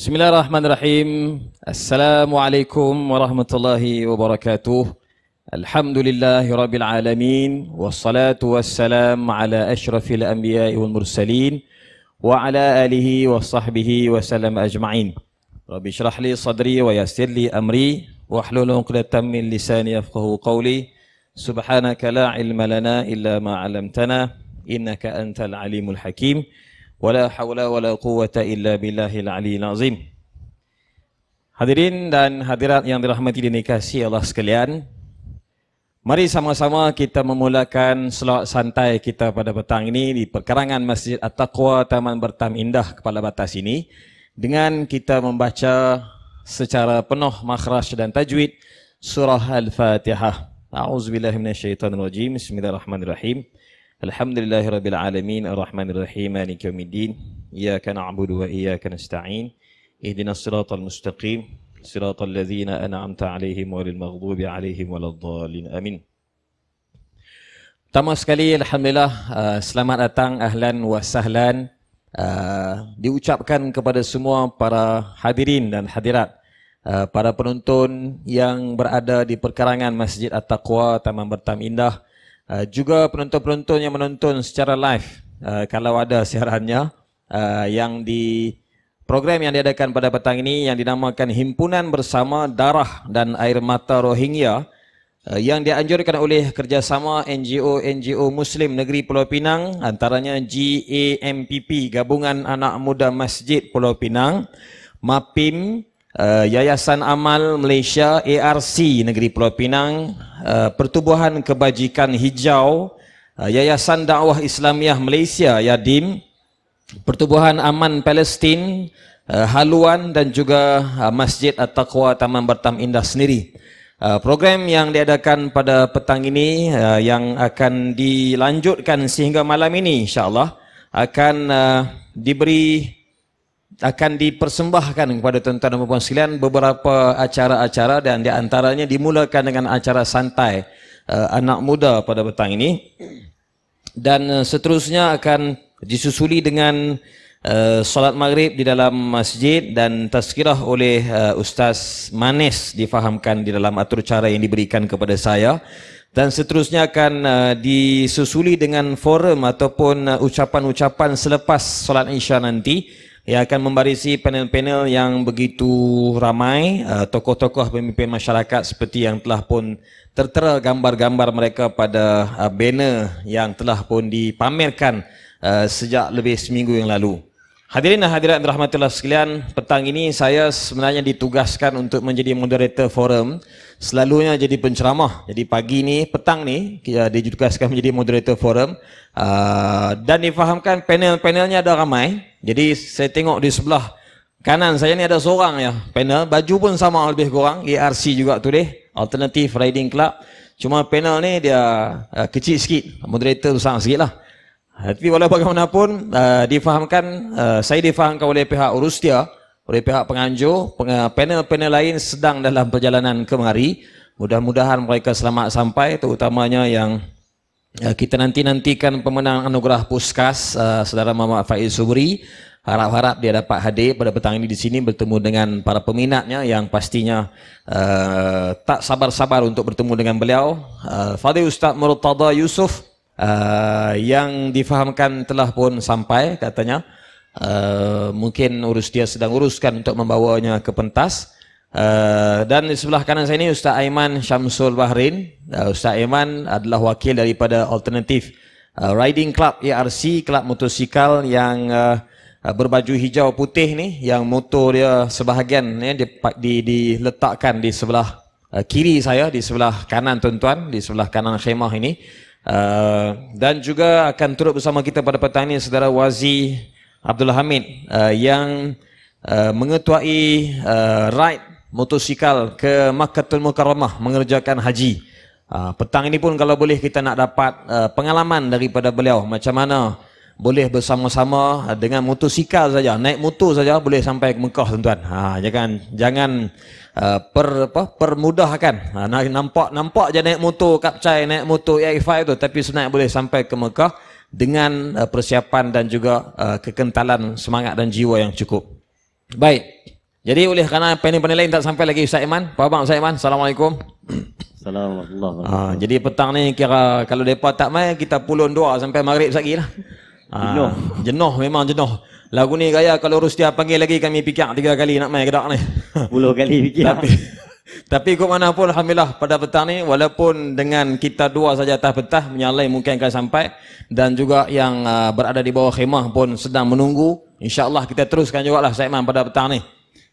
بسم الله الرحمن الرحيم السلام عليكم ورحمة الله وبركاته الحمد لله رب العالمين والصلاة والسلام على أشرف الأنبياء والمرسلين وعلى آله وصحبه وسلم أجمعين رب اشرح لي صدري ويسر لي أمري واحلل عقدة من لساني يفقه قولي سبحانك لا علم لنا إلا ما علمتنا إنك أنت العليم الحكيم wala hawla wala quwata illa billahil aliyil azim. Hadirin dan hadirat yang dirahmati dan dikasihi Allah sekalian, mari sama-sama kita memulakan selawat santai kita pada petang ini di perkarangan Masjid At-Taqwa Taman Bertam Indah Kepala Batas ini dengan kita membaca secara penuh makhraj dan tajwid surah Al-Fatihah. A'udzubillahi minasyaitonirrajim. Bismillahirrahmanirrahim. Bismillahirrahmanirrahim. Alhamdulillahi Rabbil Alamin Ar-Rahman Ar-Rahim Aliki Umiddin Iyaka na'budu wa iyaka nasta'in Ihdina sirata al-mustaqim Sirata al-lazina an'amta alaihim Walil maghdubi alaihim walad dhalin Amin Pertama sekali Alhamdulillah uh, Selamat datang Ahlan wa sahlan uh, Diucapkan kepada semua Para hadirin dan hadirat uh, Para penonton Yang berada di perkarangan Masjid At-Taqwa Taman Bertam Indah Indah Uh, juga penonton-penonton yang menonton secara live uh, kalau ada siarannya uh, yang di program yang diadakan pada petang ini yang dinamakan Himpunan Bersama Darah dan Air Mata Rohingya uh, yang dianjurkan oleh kerjasama NGO-NGO Muslim Negeri Pulau Pinang antaranya GAMPP Gabungan Anak Muda Masjid Pulau Pinang MAPIM uh, Yayasan Amal Malaysia ARC Negeri Pulau Pinang, uh, Pertubuhan Kebajikan Hijau, uh, Yayasan Dakwah Islamiah Malaysia YADIM, Pertubuhan Aman Palestin, uh, Haluan dan juga uh, Masjid At-Taqwa Taman Bertam Indah sendiri. Uh, program yang diadakan pada petang ini uh, yang akan dilanjutkan sehingga malam ini insyaallah akan uh, diberi akan dipersembahkan kepada tuan-tuan dan puan-puan sekalian beberapa acara-acara dan di antaranya dimulakan dengan acara santai uh, anak muda pada petang ini dan uh, seterusnya akan disusuli dengan uh, solat maghrib di dalam masjid dan tazkirah oleh uh, ustaz Manis difahamkan di dalam atur cara yang diberikan kepada saya dan seterusnya akan uh, disusuli dengan forum ataupun uh, ucapan-ucapan selepas solat isya nanti ia akan membarisi panel-panel yang begitu ramai eh, tokoh-tokoh pemimpin masyarakat seperti yang telah pun tertera gambar-gambar mereka pada eh, banner yang telah pun dipamerkan eh, sejak lebih seminggu yang lalu. Hadirin dan hadirat rahmatullah sekalian, petang ini saya sebenarnya ditugaskan untuk menjadi moderator forum, selalunya jadi penceramah. Jadi pagi ini, petang ni, dia ya, ditugaskan menjadi moderator forum. Ah, dan difahamkan panel-panelnya ada ramai. Jadi saya tengok di sebelah kanan saya ni ada seorang ya panel, baju pun sama lebih kurang, ERC juga tu deh, Alternative Riding Club. Cuma panel ni dia ah, kecil sikit, moderator tu sangat sikit lah. Hati walau bagaimanapun uh, difahamkan uh, saya difahamkan oleh pihak Rusia, oleh pihak Penganjo, panel-panel lain sedang dalam perjalanan kemari. Mudah-mudahan mereka selamat sampai terutamanya yang uh, kita nanti-nantikan pemenang anugerah Puskas uh, saudara Mama Faiz Subri. Harap-harap dia dapat hadir pada petang ini di sini bertemu dengan para peminatnya yang pastinya uh, tak sabar-sabar untuk bertemu dengan beliau. Uh, Fadil Ustaz Murtada Yusuf Ah, yang difahamkan telah pun sampai katanya uh, mungkin urus dia sedang uruskan untuk membawanya ke pentas uh, dan di sebelah kanan saya ini Ustaz Aiman Syamsul Bahrain uh, Ustaz Aiman adalah wakil daripada alternatif uh, riding club ERC kelab motosikal yang uh, berbaju hijau putih ni yang motor dia sebahagian ya di, di diletakkan di sebelah kiri saya di sebelah kanan tuan-tuan di sebelah kanan khemah ini Uh, dan juga akan turut bersama kita pada petang ini saudara Wazi Abdul Hamid uh, yang uh, mengetuai uh, ride motosikal ke Makkatul Mukarramah mengerjakan haji. Uh, petang ini pun kalau boleh kita nak dapat uh, pengalaman daripada beliau macam mana boleh bersama-sama ah, dengan motosikal saja naik motor saja boleh sampai ke Mekah tuan-tuan. Ha jangan jangan uh, per apa permudahkan. Ha, nampak nampak je naik motor kapcai naik motor AI5 tu tapi sebenarnya boleh sampai ke Mekah dengan uh, persiapan dan juga uh, kekentalan semangat dan jiwa yang cukup. Baik. Jadi oleh kerana panel-panel lain tak sampai lagi Ustaz Iman, Pak bang Ustaz Iman, Assalamualaikum. Assalamualaikum. Ha, jadi petang ni kira kalau depa tak mai kita pulun doa sampai maghrib sekali lah. Ah, jenuh. Jenuh, memang jenuh. Lagu ni gaya kalau Rustia panggil lagi kami pikir tiga kali nak main gedak ni. Puluh kali pikir. tapi, tapi kot mana pun Alhamdulillah pada petang ni walaupun dengan kita dua saja atas petah menyalai mungkin akan sampai dan juga yang uh, berada di bawah khemah pun sedang menunggu insyaAllah kita teruskan juga lah Saiman pada petang ni.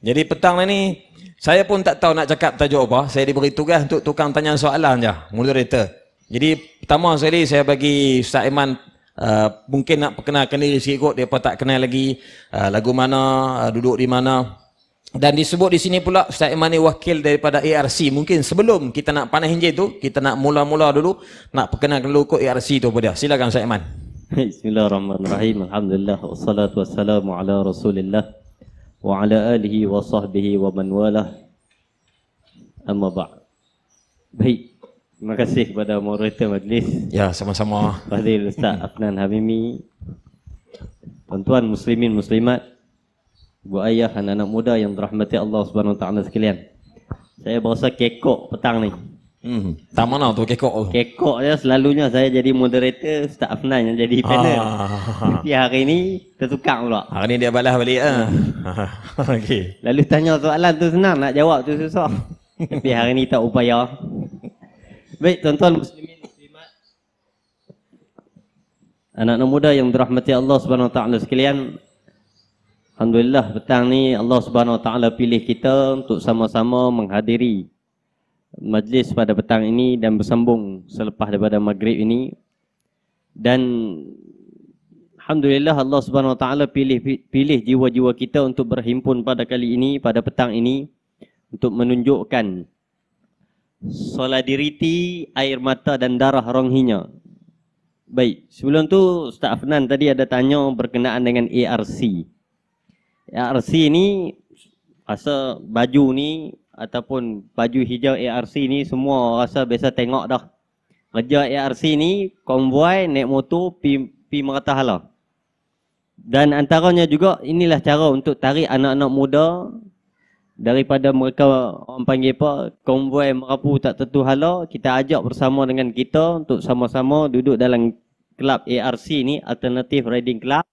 Jadi petang ni saya pun tak tahu nak cakap tajuk apa. Saya diberi tugas untuk tukang tanya soalan je. Moderator. Jadi pertama sekali saya bagi Ustaz Iman Ah, mungkin nak perkenalkan diri sikit kot depa tak kenal lagi uh, lagu mana uh, duduk di mana dan disebut di sini pula Ustaz Iman ni wakil daripada ARC mungkin sebelum kita nak panah hinjir tu kita nak mula-mula dulu nak perkenalkan dulu kot ARC tu apa dia silakan Ustaz Iman Bismillahirrahmanirrahim Alhamdulillah Wassalatu wassalamu ala rasulillah Wa ala alihi wa sahbihi wa man walah Amma ba' Baik Terima kasih kepada moderator majlis. Ya, sama-sama. Fadil Ustaz Afnan Habimi. Tuan-tuan muslimin muslimat, ibu ayah dan anak muda yang dirahmati Allah Subhanahu Wa Taala sekalian. Saya berasa kekok petang ni. Hmm, tak mana tu kekok tu. Kekok dia selalunya saya jadi moderator, Ustaz Afnan yang jadi panel. Ah. Tapi hari ni tertukar pula. Hari ni dia balas balik ah. Okey. Lalu tanya soalan tu senang nak jawab tu susah. Tapi hari ni tak upaya. Baik, tuan-tuan muslimin muslimat. Anak-anak muda yang dirahmati Allah Subhanahu taala sekalian. Alhamdulillah petang ni Allah Subhanahu taala pilih kita untuk sama-sama menghadiri majlis pada petang ini dan bersambung selepas daripada maghrib ini. Dan alhamdulillah Allah Subhanahu taala pilih pilih jiwa-jiwa kita untuk berhimpun pada kali ini pada petang ini untuk menunjukkan solidariti air mata dan darah ronghinya. Baik, sebelum tu Ustaz Afnan tadi ada tanya berkenaan dengan ARC. ARC ni rasa baju ni ataupun baju hijau ARC ni semua rasa biasa tengok dah. Kerja ARC ni konvoi naik motor pi pi merata hala. Dan antaranya juga inilah cara untuk tarik anak-anak muda daripada mereka orang panggil apa konvoi merapu tak tentu hala kita ajak bersama dengan kita untuk sama-sama duduk dalam kelab ARC ni Alternative Riding Club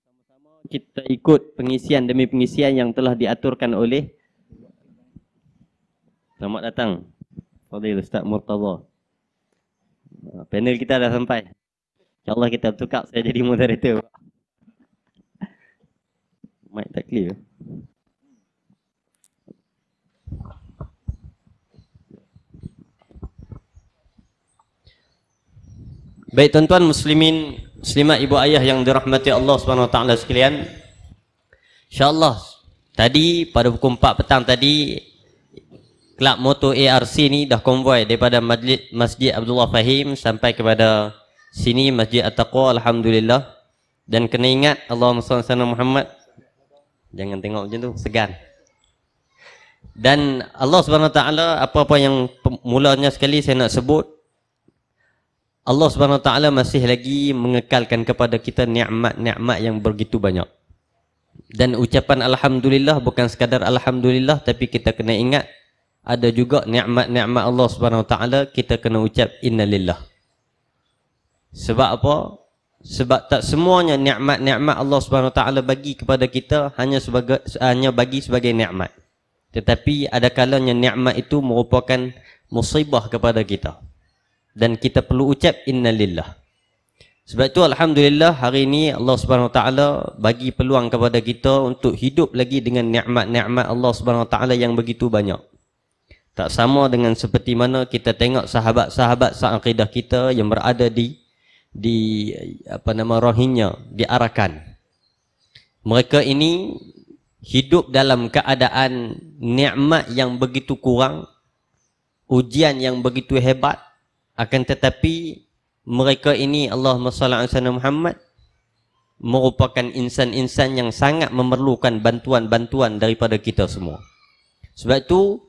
sama-sama kita ikut pengisian demi pengisian yang telah diaturkan oleh Selamat datang Fadil Ustaz Murtaza ah, Panel kita dah sampai InsyaAllah kita tukar saya jadi moderator Mic tak clear Baik tuan-tuan muslimin, muslimat ibu ayah yang dirahmati Allah SWT sekalian InsyaAllah, tadi pada pukul 4 petang tadi Kelab motor ARC ni dah konvoi daripada Masjid, Masjid Abdullah Fahim sampai kepada sini Masjid At-Taqwa Alhamdulillah dan kena ingat Allah SWT Muhammad jangan tengok macam tu, segan dan Allah SWT apa-apa yang mulanya sekali saya nak sebut Allah Subhanahu taala masih lagi mengekalkan kepada kita nikmat-nikmat yang begitu banyak. Dan ucapan alhamdulillah bukan sekadar alhamdulillah tapi kita kena ingat ada juga nikmat-nikmat Allah Subhanahu taala kita kena ucap innalillah. Sebab apa? Sebab tak semuanya nikmat-nikmat Allah Subhanahu taala bagi kepada kita hanya sebagai hanya bagi sebagai nikmat. Tetapi ada kalanya nikmat itu merupakan musibah kepada kita dan kita perlu ucap innalillah. Sebab itu alhamdulillah hari ini Allah Subhanahu taala bagi peluang kepada kita untuk hidup lagi dengan nikmat-nikmat Allah Subhanahu taala yang begitu banyak. Tak sama dengan seperti mana kita tengok sahabat-sahabat seakidah kita yang berada di di apa nama rohinya di Arakan. Mereka ini hidup dalam keadaan nikmat yang begitu kurang, ujian yang begitu hebat akan tetapi mereka ini Allah salli alaihi Muhammad merupakan insan-insan yang sangat memerlukan bantuan-bantuan daripada kita semua. Sebab itu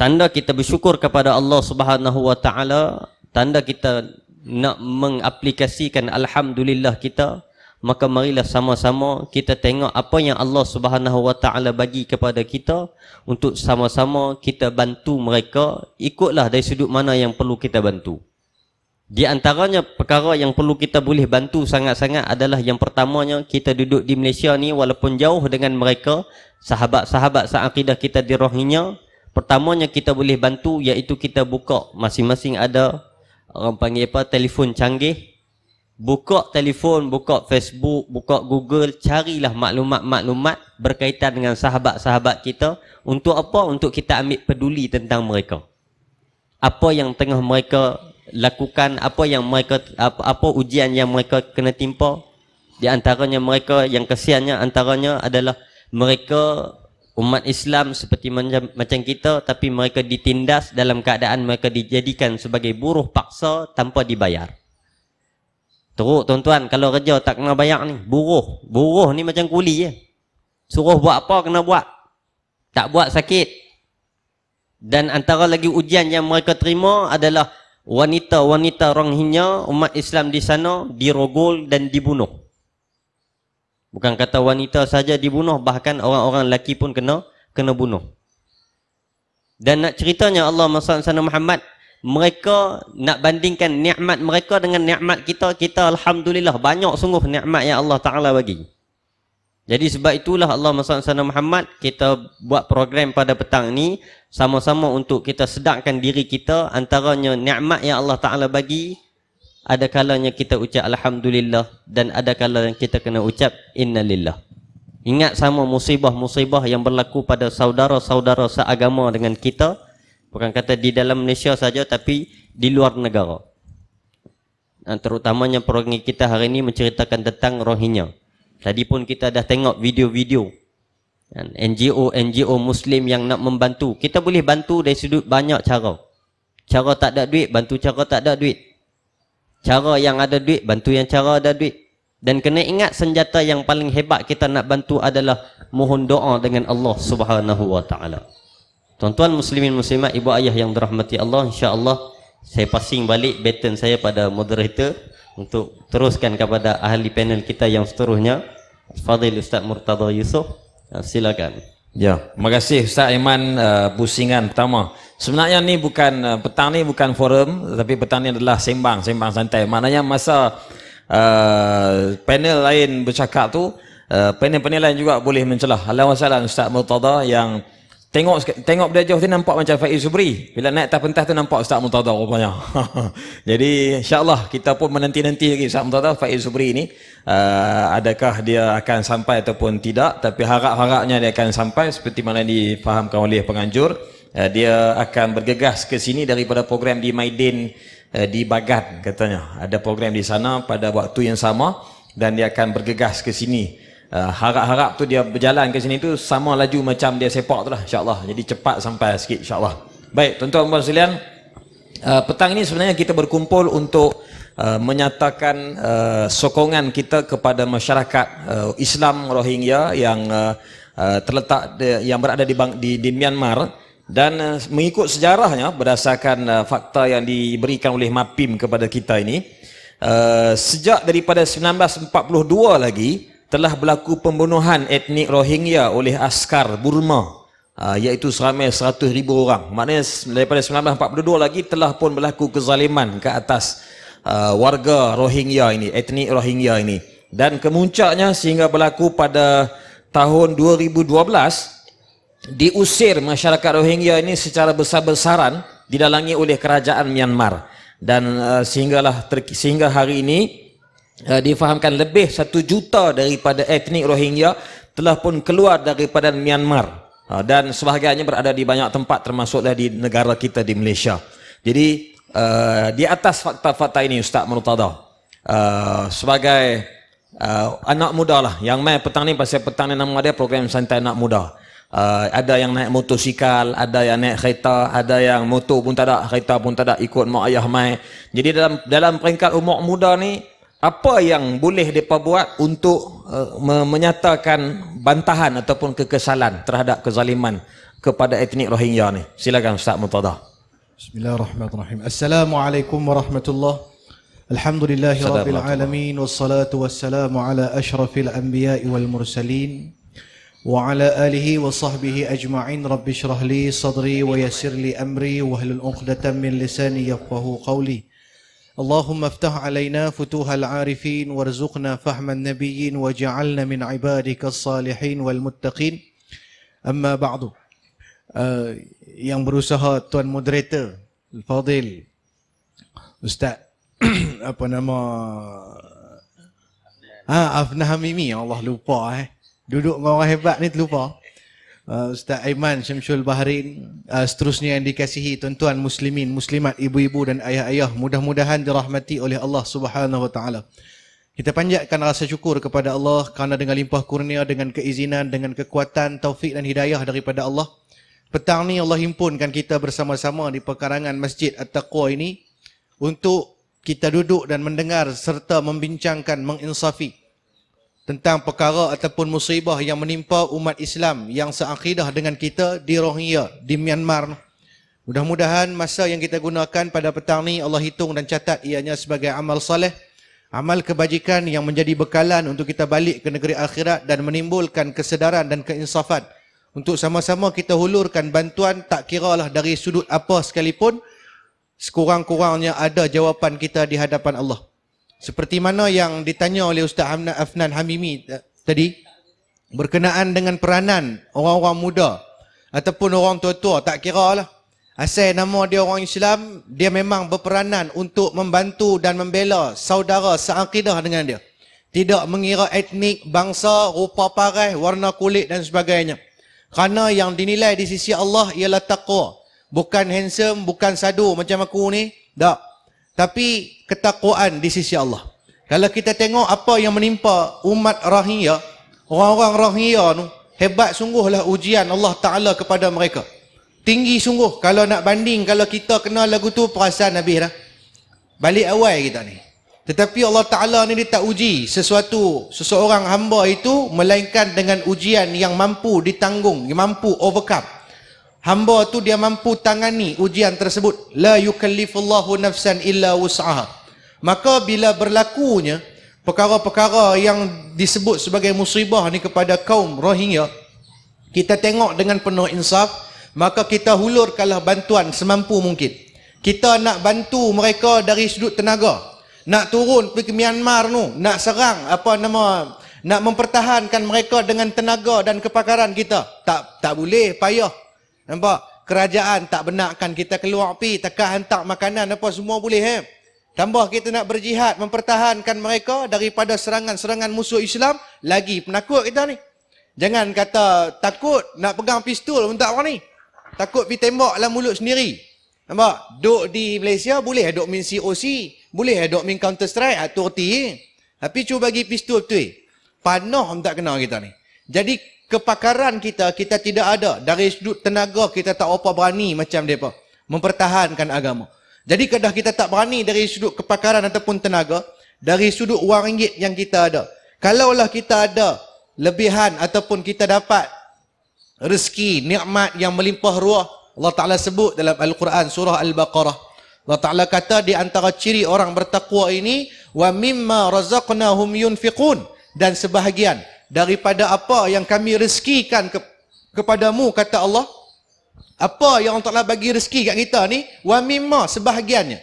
tanda kita bersyukur kepada Allah Subhanahu wa taala, tanda kita nak mengaplikasikan alhamdulillah kita, maka marilah sama-sama kita tengok apa yang Allah Subhanahu wa taala bagi kepada kita untuk sama-sama kita bantu mereka, ikutlah dari sudut mana yang perlu kita bantu. Di antaranya perkara yang perlu kita boleh bantu sangat-sangat adalah yang pertamanya kita duduk di Malaysia ni walaupun jauh dengan mereka sahabat-sahabat seakidah kita di Rohingya pertamanya kita boleh bantu iaitu kita buka masing-masing ada orang panggil apa telefon canggih buka telefon buka Facebook buka Google carilah maklumat-maklumat berkaitan dengan sahabat-sahabat kita untuk apa untuk kita ambil peduli tentang mereka apa yang tengah mereka lakukan apa yang mereka apa, apa ujian yang mereka kena timpa di antaranya mereka yang kesiannya antaranya adalah mereka umat Islam seperti macam, macam kita tapi mereka ditindas dalam keadaan mereka dijadikan sebagai buruh paksa tanpa dibayar teruk tuan-tuan kalau kerja tak kena bayar ni buruh buruh ni macam kuli je suruh buat apa kena buat tak buat sakit dan antara lagi ujian yang mereka terima adalah wanita-wanita orang Rohingya umat Islam di sana dirogol dan dibunuh. Bukan kata wanita saja dibunuh bahkan orang-orang lelaki pun kena kena bunuh. Dan nak ceritanya Allah Subhanahu Muhammad mereka nak bandingkan nikmat mereka dengan nikmat kita kita alhamdulillah banyak sungguh nikmat yang Allah Taala bagi. Jadi sebab itulah Allah Subhanahu Muhammad kita buat program pada petang ni sama-sama untuk kita sedarkan diri kita antaranya nikmat yang Allah Taala bagi ada kalanya kita ucap alhamdulillah dan ada kalanya kita kena ucap innalillah ingat sama musibah-musibah yang berlaku pada saudara-saudara seagama dengan kita bukan kata di dalam Malaysia saja tapi di luar negara dan terutamanya program kita hari ini menceritakan tentang rohinya tadi pun kita dah tengok video-video NGO-NGO kan? Muslim yang nak membantu. Kita boleh bantu dari sudut banyak cara. Cara tak ada duit, bantu cara tak ada duit. Cara yang ada duit, bantu yang cara ada duit. Dan kena ingat senjata yang paling hebat kita nak bantu adalah mohon doa dengan Allah Subhanahu wa taala. Tuan-tuan muslimin muslimat, ibu ayah yang dirahmati Allah, insya-Allah saya passing balik baton saya pada moderator untuk teruskan kepada ahli panel kita yang seterusnya, Fadil Ustaz Murtada Yusof. Ya, silakan. Ya. Terima kasih Ustaz Iman uh, pusingan pertama. Sebenarnya ni bukan uh, petang ni bukan forum tapi petang ni adalah sembang, sembang santai. Maknanya masa uh, panel lain bercakap tu uh, panel-panel lain juga boleh mencelah. Alhamdulillah Ustaz Murtada yang Tengok tengok dia jauh dia nampak macam Faiz Subri. Bila naik atas pentas tu nampak Ustaz Murtada rupanya. Jadi insya kita pun menanti-nanti lagi Ustaz Murtada Faiz Subri ni uh, adakah dia akan sampai ataupun tidak tapi harap-harapnya dia akan sampai seperti mana difahamkan oleh penganjur uh, dia akan bergegas ke sini daripada program di Maidin uh, di Bagan katanya. Ada program di sana pada waktu yang sama dan dia akan bergegas ke sini. Ah, harap-harap uh, tu dia berjalan ke sini tu sama laju macam dia sepak tu lah insyaAllah jadi cepat sampai sikit insyaAllah baik tuan-tuan puan sekalian uh, petang ini sebenarnya kita berkumpul untuk Uh, menyatakan uh, sokongan kita kepada masyarakat uh, Islam Rohingya yang uh, uh, terletak de, yang berada di, bang, di, di Myanmar dan uh, mengikut sejarahnya berdasarkan uh, fakta yang diberikan oleh MAPIM kepada kita ini uh, sejak daripada 1942 lagi telah berlaku pembunuhan etnik Rohingya oleh askar Burma ha, iaitu seramai 100 ribu orang maknanya daripada 1942 lagi telah pun berlaku kezaliman ke atas ha, warga Rohingya ini etnik Rohingya ini dan kemuncaknya sehingga berlaku pada tahun 2012 diusir masyarakat Rohingya ini secara besar-besaran didalangi oleh kerajaan Myanmar dan uh, sehinggalah sehingga hari ini uh, difahamkan lebih satu juta daripada etnik Rohingya telah pun keluar daripada Myanmar uh, dan sebahagiannya berada di banyak tempat termasuklah di negara kita di Malaysia. Jadi uh, di atas fakta-fakta ini Ustaz Murtada uh, sebagai uh, anak muda lah yang main petang ni pasal petang ni nama dia program santai anak muda. Uh, ada yang naik motosikal, ada yang naik kereta, ada yang motor pun tak ada, kereta pun tak ada, ikut mak ayah mai. Jadi dalam dalam peringkat umur muda ni, apa yang boleh mereka buat untuk uh, menyatakan bantahan ataupun kekesalan terhadap kezaliman kepada etnik Rohingya ni? Silakan Ustaz Muntadah. Bismillahirrahmanirrahim. Assalamualaikum warahmatullahi wabarakatuh. Alhamdulillah rabbil alamin wassalatu wassalamu ala asyrafil anbiya wal mursalin wa ala alihi wa sahbihi ajma'in rabbi shrahli sadri wa yassirli amri wa hlul 'uqdatam min lisani yafqahu qawli. اللهم افتح علينا فتوح العارفين وارزقنا فهم النبيين وجعلنا من عبادك الصالحين والمتقين اما بعد yang berusaha tuan moderator al-fadil ustaz apa nama ah ha, afnah mimi Allah lupa eh duduk dengan orang hebat ni terlupa uh, Ustaz Aiman Syamsul Baharin uh, seterusnya yang dikasihi tuan-tuan muslimin muslimat ibu-ibu dan ayah-ayah mudah-mudahan dirahmati oleh Allah Subhanahu Wa kita panjatkan rasa syukur kepada Allah kerana dengan limpah kurnia dengan keizinan dengan kekuatan taufik dan hidayah daripada Allah petang ni Allah himpunkan kita bersama-sama di pekarangan Masjid At-Taqwa ini untuk kita duduk dan mendengar serta membincangkan menginsafi tentang perkara ataupun musibah yang menimpa umat Islam yang seakidah dengan kita di Rohingya, di Myanmar. Mudah-mudahan masa yang kita gunakan pada petang ini Allah hitung dan catat ianya sebagai amal soleh, amal kebajikan yang menjadi bekalan untuk kita balik ke negeri akhirat dan menimbulkan kesedaran dan keinsafan. Untuk sama-sama kita hulurkan bantuan tak kira kiralah dari sudut apa sekalipun, sekurang-kurangnya ada jawapan kita di hadapan Allah. Seperti mana yang ditanya oleh Ustaz Hamna Afnan Hamimi eh, tadi berkenaan dengan peranan orang-orang muda ataupun orang tua-tua tak kira lah. Asal nama dia orang Islam, dia memang berperanan untuk membantu dan membela saudara seakidah dengan dia. Tidak mengira etnik, bangsa, rupa parah, warna kulit dan sebagainya. Kerana yang dinilai di sisi Allah ialah taqwa. Bukan handsome, bukan sadu macam aku ni. Tak tapi ketakwaan di sisi Allah. Kalau kita tengok apa yang menimpa umat rahiyah, orang-orang rahiyah tu, hebat sungguhlah ujian Allah Ta'ala kepada mereka. Tinggi sungguh kalau nak banding, kalau kita kenal lagu tu, perasaan Nabi, dah. Balik awal kita ni. Tetapi Allah Ta'ala ni dia tak uji sesuatu, seseorang hamba itu, melainkan dengan ujian yang mampu ditanggung, yang mampu overcome hamba tu dia mampu tangani ujian tersebut la yukallifullahu nafsan illa wus'aha maka bila berlakunya perkara-perkara yang disebut sebagai musibah ni kepada kaum Rohingya kita tengok dengan penuh insaf maka kita hulurkanlah bantuan semampu mungkin kita nak bantu mereka dari sudut tenaga nak turun pergi ke Myanmar tu nak serang apa nama nak mempertahankan mereka dengan tenaga dan kepakaran kita tak tak boleh payah Nampak? Kerajaan tak benarkan kita keluar pi, tekan hantar makanan apa semua boleh eh. Tambah kita nak berjihad mempertahankan mereka daripada serangan-serangan musuh Islam, lagi penakut kita ni. Jangan kata takut nak pegang pistol pun tak apa ni. Takut pi tembak mulut sendiri. Nampak? dok di Malaysia boleh duk min COC, boleh dok min counter strike atau T. Eh? Tapi cuba bagi pistol tu eh. Panah pun tak kena kita ni. Jadi kepakaran kita, kita tidak ada. Dari sudut tenaga, kita tak apa berani macam mereka. Mempertahankan agama. Jadi kadang kita tak berani dari sudut kepakaran ataupun tenaga, dari sudut wang ringgit yang kita ada. Kalaulah kita ada lebihan ataupun kita dapat rezeki, nikmat yang melimpah ruah, Allah Ta'ala sebut dalam Al-Quran surah Al-Baqarah. Allah Ta'ala kata di antara ciri orang bertakwa ini, وَمِمَّا رَزَقْنَاهُمْ يُنْفِقُونَ Dan sebahagian daripada apa yang kami rezekikan ke, kepadamu kata Allah apa yang Allah Ta'ala bagi rezeki kat kita ni wa mimma sebahagiannya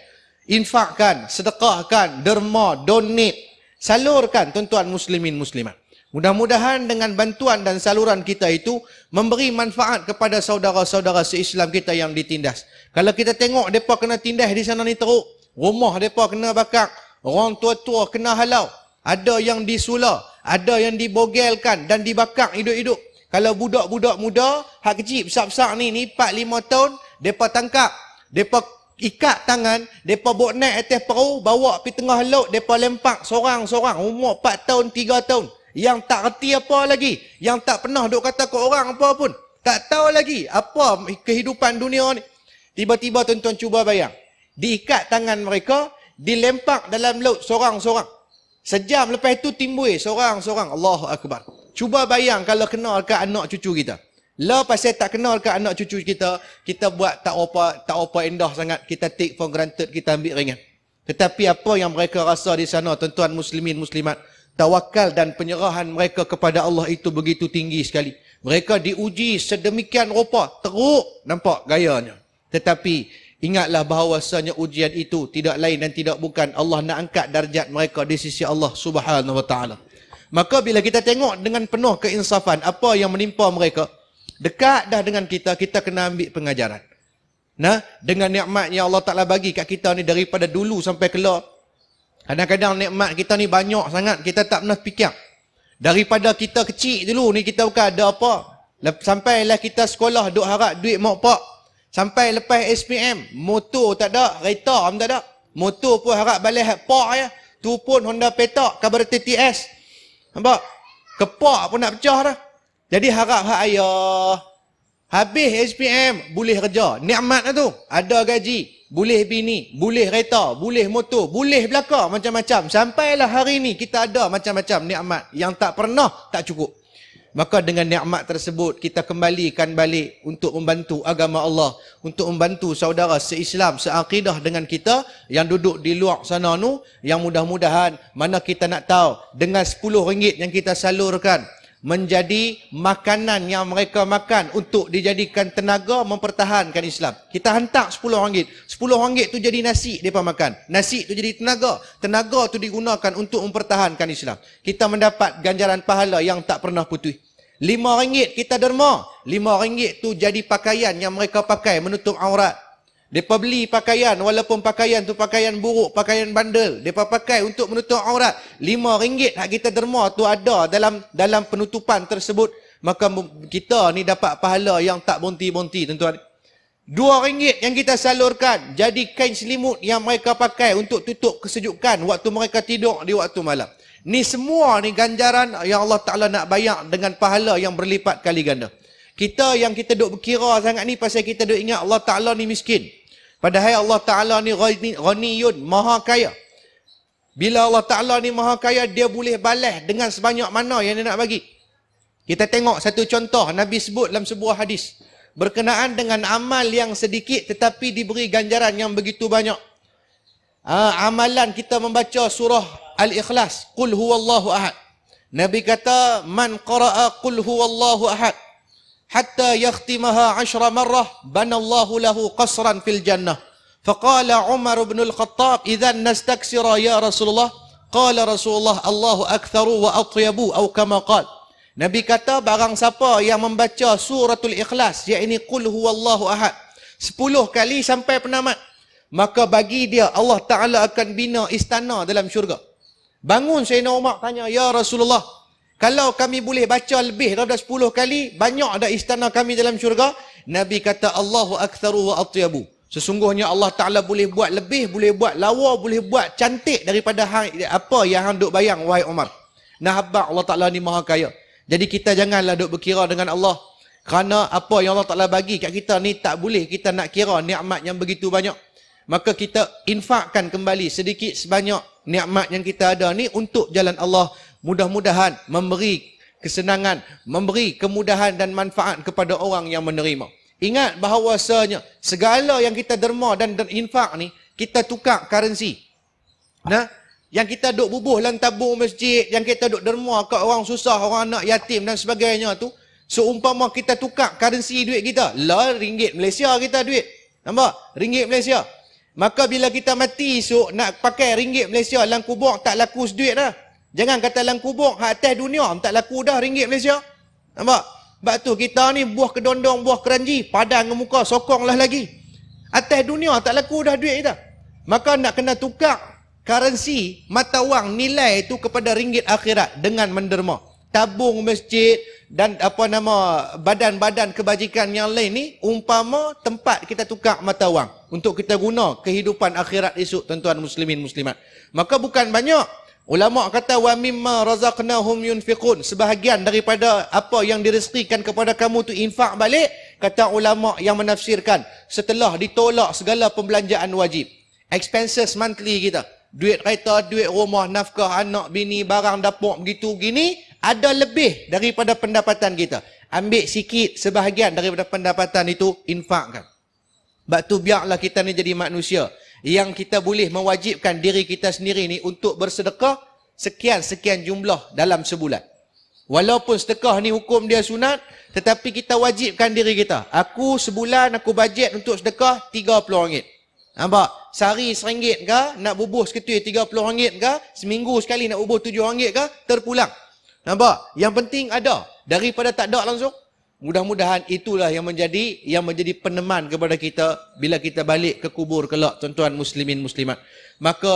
infakkan, sedekahkan, derma, donate salurkan tuan-tuan muslimin muslimat mudah-mudahan dengan bantuan dan saluran kita itu memberi manfaat kepada saudara-saudara se-Islam kita yang ditindas kalau kita tengok mereka kena tindas di sana ni teruk rumah mereka kena bakar orang tua-tua kena halau ada yang disula, ada yang dibogelkan dan dibakar hidup-hidup. Kalau budak-budak muda, hak kecil, besar-besar ni, ni 4-5 tahun, depa tangkap, depa ikat tangan, depa buat naik atas perahu, bawa pergi tengah laut, depa lempak seorang-seorang, umur 4 tahun, 3 tahun. Yang tak reti apa lagi, yang tak pernah duk kata ke orang apa pun. Tak tahu lagi apa kehidupan dunia ni. Tiba-tiba tuan-tuan cuba bayang. Diikat tangan mereka, dilempak dalam laut seorang-seorang. Sejam lepas tu timbul seorang-seorang Allah Akbar. Cuba bayang kalau kenal ke anak cucu kita. Lah pasal tak kenal ke anak cucu kita, kita buat tak apa tak apa indah sangat, kita take for granted, kita ambil ringan. Tetapi apa yang mereka rasa di sana, tuan-tuan muslimin, muslimat, tawakal dan penyerahan mereka kepada Allah itu begitu tinggi sekali. Mereka diuji sedemikian rupa, teruk nampak gayanya. Tetapi Ingatlah bahawasanya ujian itu tidak lain dan tidak bukan Allah nak angkat darjat mereka di sisi Allah Subhanahu wa taala. Maka bila kita tengok dengan penuh keinsafan apa yang menimpa mereka dekat dah dengan kita kita kena ambil pengajaran. Nah, dengan nikmat yang Allah Taala bagi kat kita ni daripada dulu sampai kelak. Kadang-kadang nikmat kita ni banyak sangat kita tak pernah fikir. Daripada kita kecil dulu ni kita bukan ada apa. Sampailah kita sekolah duk harap duit mak pak. Sampai lepas SPM, motor tak ada, kereta pun tak ada. Motor pun harap balik hakpak ya. Tu pun Honda Petak, kabar TTS. Nampak? Kepak pun nak pecah dah. Jadi harap hak ayah. Habis SPM, boleh kerja. Nikmat lah tu. Ada gaji. Boleh bini. Boleh kereta. Boleh motor. Boleh belakang. Macam-macam. Sampailah hari ni kita ada macam-macam nikmat. Yang tak pernah, tak cukup. Maka dengan nikmat tersebut kita kembalikan balik untuk membantu agama Allah, untuk membantu saudara seislam, seakidah dengan kita yang duduk di luar sana tu yang mudah-mudahan mana kita nak tahu dengan rm ringgit yang kita salurkan menjadi makanan yang mereka makan untuk dijadikan tenaga mempertahankan Islam. Kita hantar 10 ringgit. 10 ringgit tu jadi nasi depa makan. Nasi tu jadi tenaga. Tenaga tu digunakan untuk mempertahankan Islam. Kita mendapat ganjaran pahala yang tak pernah putih. Lima ringgit kita derma. Lima ringgit tu jadi pakaian yang mereka pakai menutup aurat. Mereka beli pakaian walaupun pakaian tu pakaian buruk, pakaian bandel. Mereka pakai untuk menutup aurat. Lima ringgit hak kita derma tu ada dalam dalam penutupan tersebut. Maka kita ni dapat pahala yang tak bonti-bonti tuan-tuan. Dua ringgit yang kita salurkan jadi kain selimut yang mereka pakai untuk tutup kesejukan waktu mereka tidur di waktu malam. Ni semua ni ganjaran yang Allah Ta'ala nak bayar dengan pahala yang berlipat kali ganda. Kita yang kita duk berkira sangat ni pasal kita duk ingat Allah Ta'ala ni miskin. Padahal Allah Ta'ala ni ghaniyun, maha kaya. Bila Allah Ta'ala ni maha kaya, dia boleh balas dengan sebanyak mana yang dia nak bagi. Kita tengok satu contoh Nabi sebut dalam sebuah hadis. Berkenaan dengan amal yang sedikit tetapi diberi ganjaran yang begitu banyak. Ha, amalan kita membaca surah al-ikhlas qul huwallahu ahad nabi kata man qaraa qul huwallahu ahad hatta yakhtimaha 10 marrah banallahu lahu qasran fil jannah faqala umar ibn al-khattab idhan nastaksira ya rasulullah qala rasulullah allahu aktharu wa atyabu aw kama qala Nabi kata barang siapa yang membaca suratul ikhlas yakni qul huwallahu ahad 10 kali sampai penamat maka bagi dia Allah Taala akan bina istana dalam syurga. Bangun Sayyidina Umar tanya, Ya Rasulullah, kalau kami boleh baca lebih daripada sepuluh kali, banyak ada istana kami dalam syurga. Nabi kata, Allahu aktharu wa atyabu. Sesungguhnya Allah Ta'ala boleh buat lebih, boleh buat lawa, boleh buat cantik daripada hang, apa yang hang duk bayang, wahai Umar. Nahabak Allah Ta'ala ni maha kaya. Jadi kita janganlah duk berkira dengan Allah. Kerana apa yang Allah Ta'ala bagi kat kita ni tak boleh kita nak kira ni'mat yang begitu banyak. Maka kita infakkan kembali sedikit sebanyak nikmat yang kita ada ni untuk jalan Allah mudah-mudahan memberi kesenangan, memberi kemudahan dan manfaat kepada orang yang menerima. Ingat bahawasanya segala yang kita derma dan infak ni kita tukar currency. Nah, yang kita duk bubuh dalam tabung masjid, yang kita duk derma ke orang susah, orang anak yatim dan sebagainya tu, seumpama kita tukar currency duit kita, la ringgit Malaysia kita duit. Nampak? Ringgit Malaysia. Maka bila kita mati esok nak pakai ringgit Malaysia lang kubur tak laku seduit dah. Jangan kata lang kubur hak atas dunia tak laku dah ringgit Malaysia. Nampak? Sebab tu kita ni buah kedondong, buah keranji, padan dengan muka sokonglah lagi. Atas dunia tak laku dah duit kita. Maka nak kena tukar currency mata wang nilai itu kepada ringgit akhirat dengan menderma tabung masjid dan apa nama badan-badan kebajikan yang lain ni umpama tempat kita tukar mata wang untuk kita guna kehidupan akhirat esok tuan-tuan muslimin muslimat maka bukan banyak ulama kata wa mimma razaqnahum yunfiqun sebahagian daripada apa yang direzekikan kepada kamu tu infak balik kata ulama yang menafsirkan setelah ditolak segala pembelanjaan wajib expenses monthly kita duit kereta duit rumah nafkah anak bini barang dapur begitu gini ada lebih daripada pendapatan kita. Ambil sikit sebahagian daripada pendapatan itu infakkan. Sebab tu biarlah kita ni jadi manusia yang kita boleh mewajibkan diri kita sendiri ni untuk bersedekah sekian-sekian jumlah dalam sebulan. Walaupun sedekah ni hukum dia sunat, tetapi kita wajibkan diri kita. Aku sebulan aku bajet untuk sedekah RM30. Nampak? Sehari RM1 ke, nak bubuh seketul RM30 ke, seminggu sekali nak bubuh RM7 ke, terpulang. Nampak? Yang penting ada. Daripada tak ada langsung. Mudah-mudahan itulah yang menjadi yang menjadi peneman kepada kita bila kita balik ke kubur kelak tuan-tuan muslimin muslimat. Maka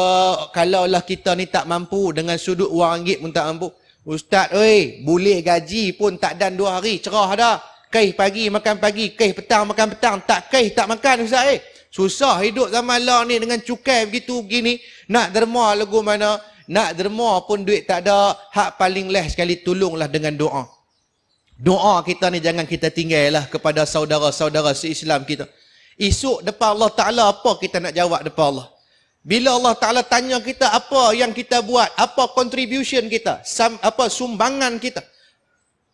kalaulah kita ni tak mampu dengan sudut wang ringgit pun tak mampu. Ustaz, oi, boleh gaji pun tak dan dua hari, cerah dah. Kaih pagi makan pagi, kaih petang makan petang, tak kaih tak makan Ustaz eh. Susah hidup zaman lah ni dengan cukai begitu begini. Nak derma lagu mana? Nak derma pun duit tak ada, hak paling leh sekali tolonglah dengan doa. Doa kita ni jangan kita tinggailah kepada saudara-saudara se-Islam kita. Esok depan Allah Ta'ala apa kita nak jawab depan Allah? Bila Allah Ta'ala tanya kita apa yang kita buat, apa contribution kita, apa sumbangan kita.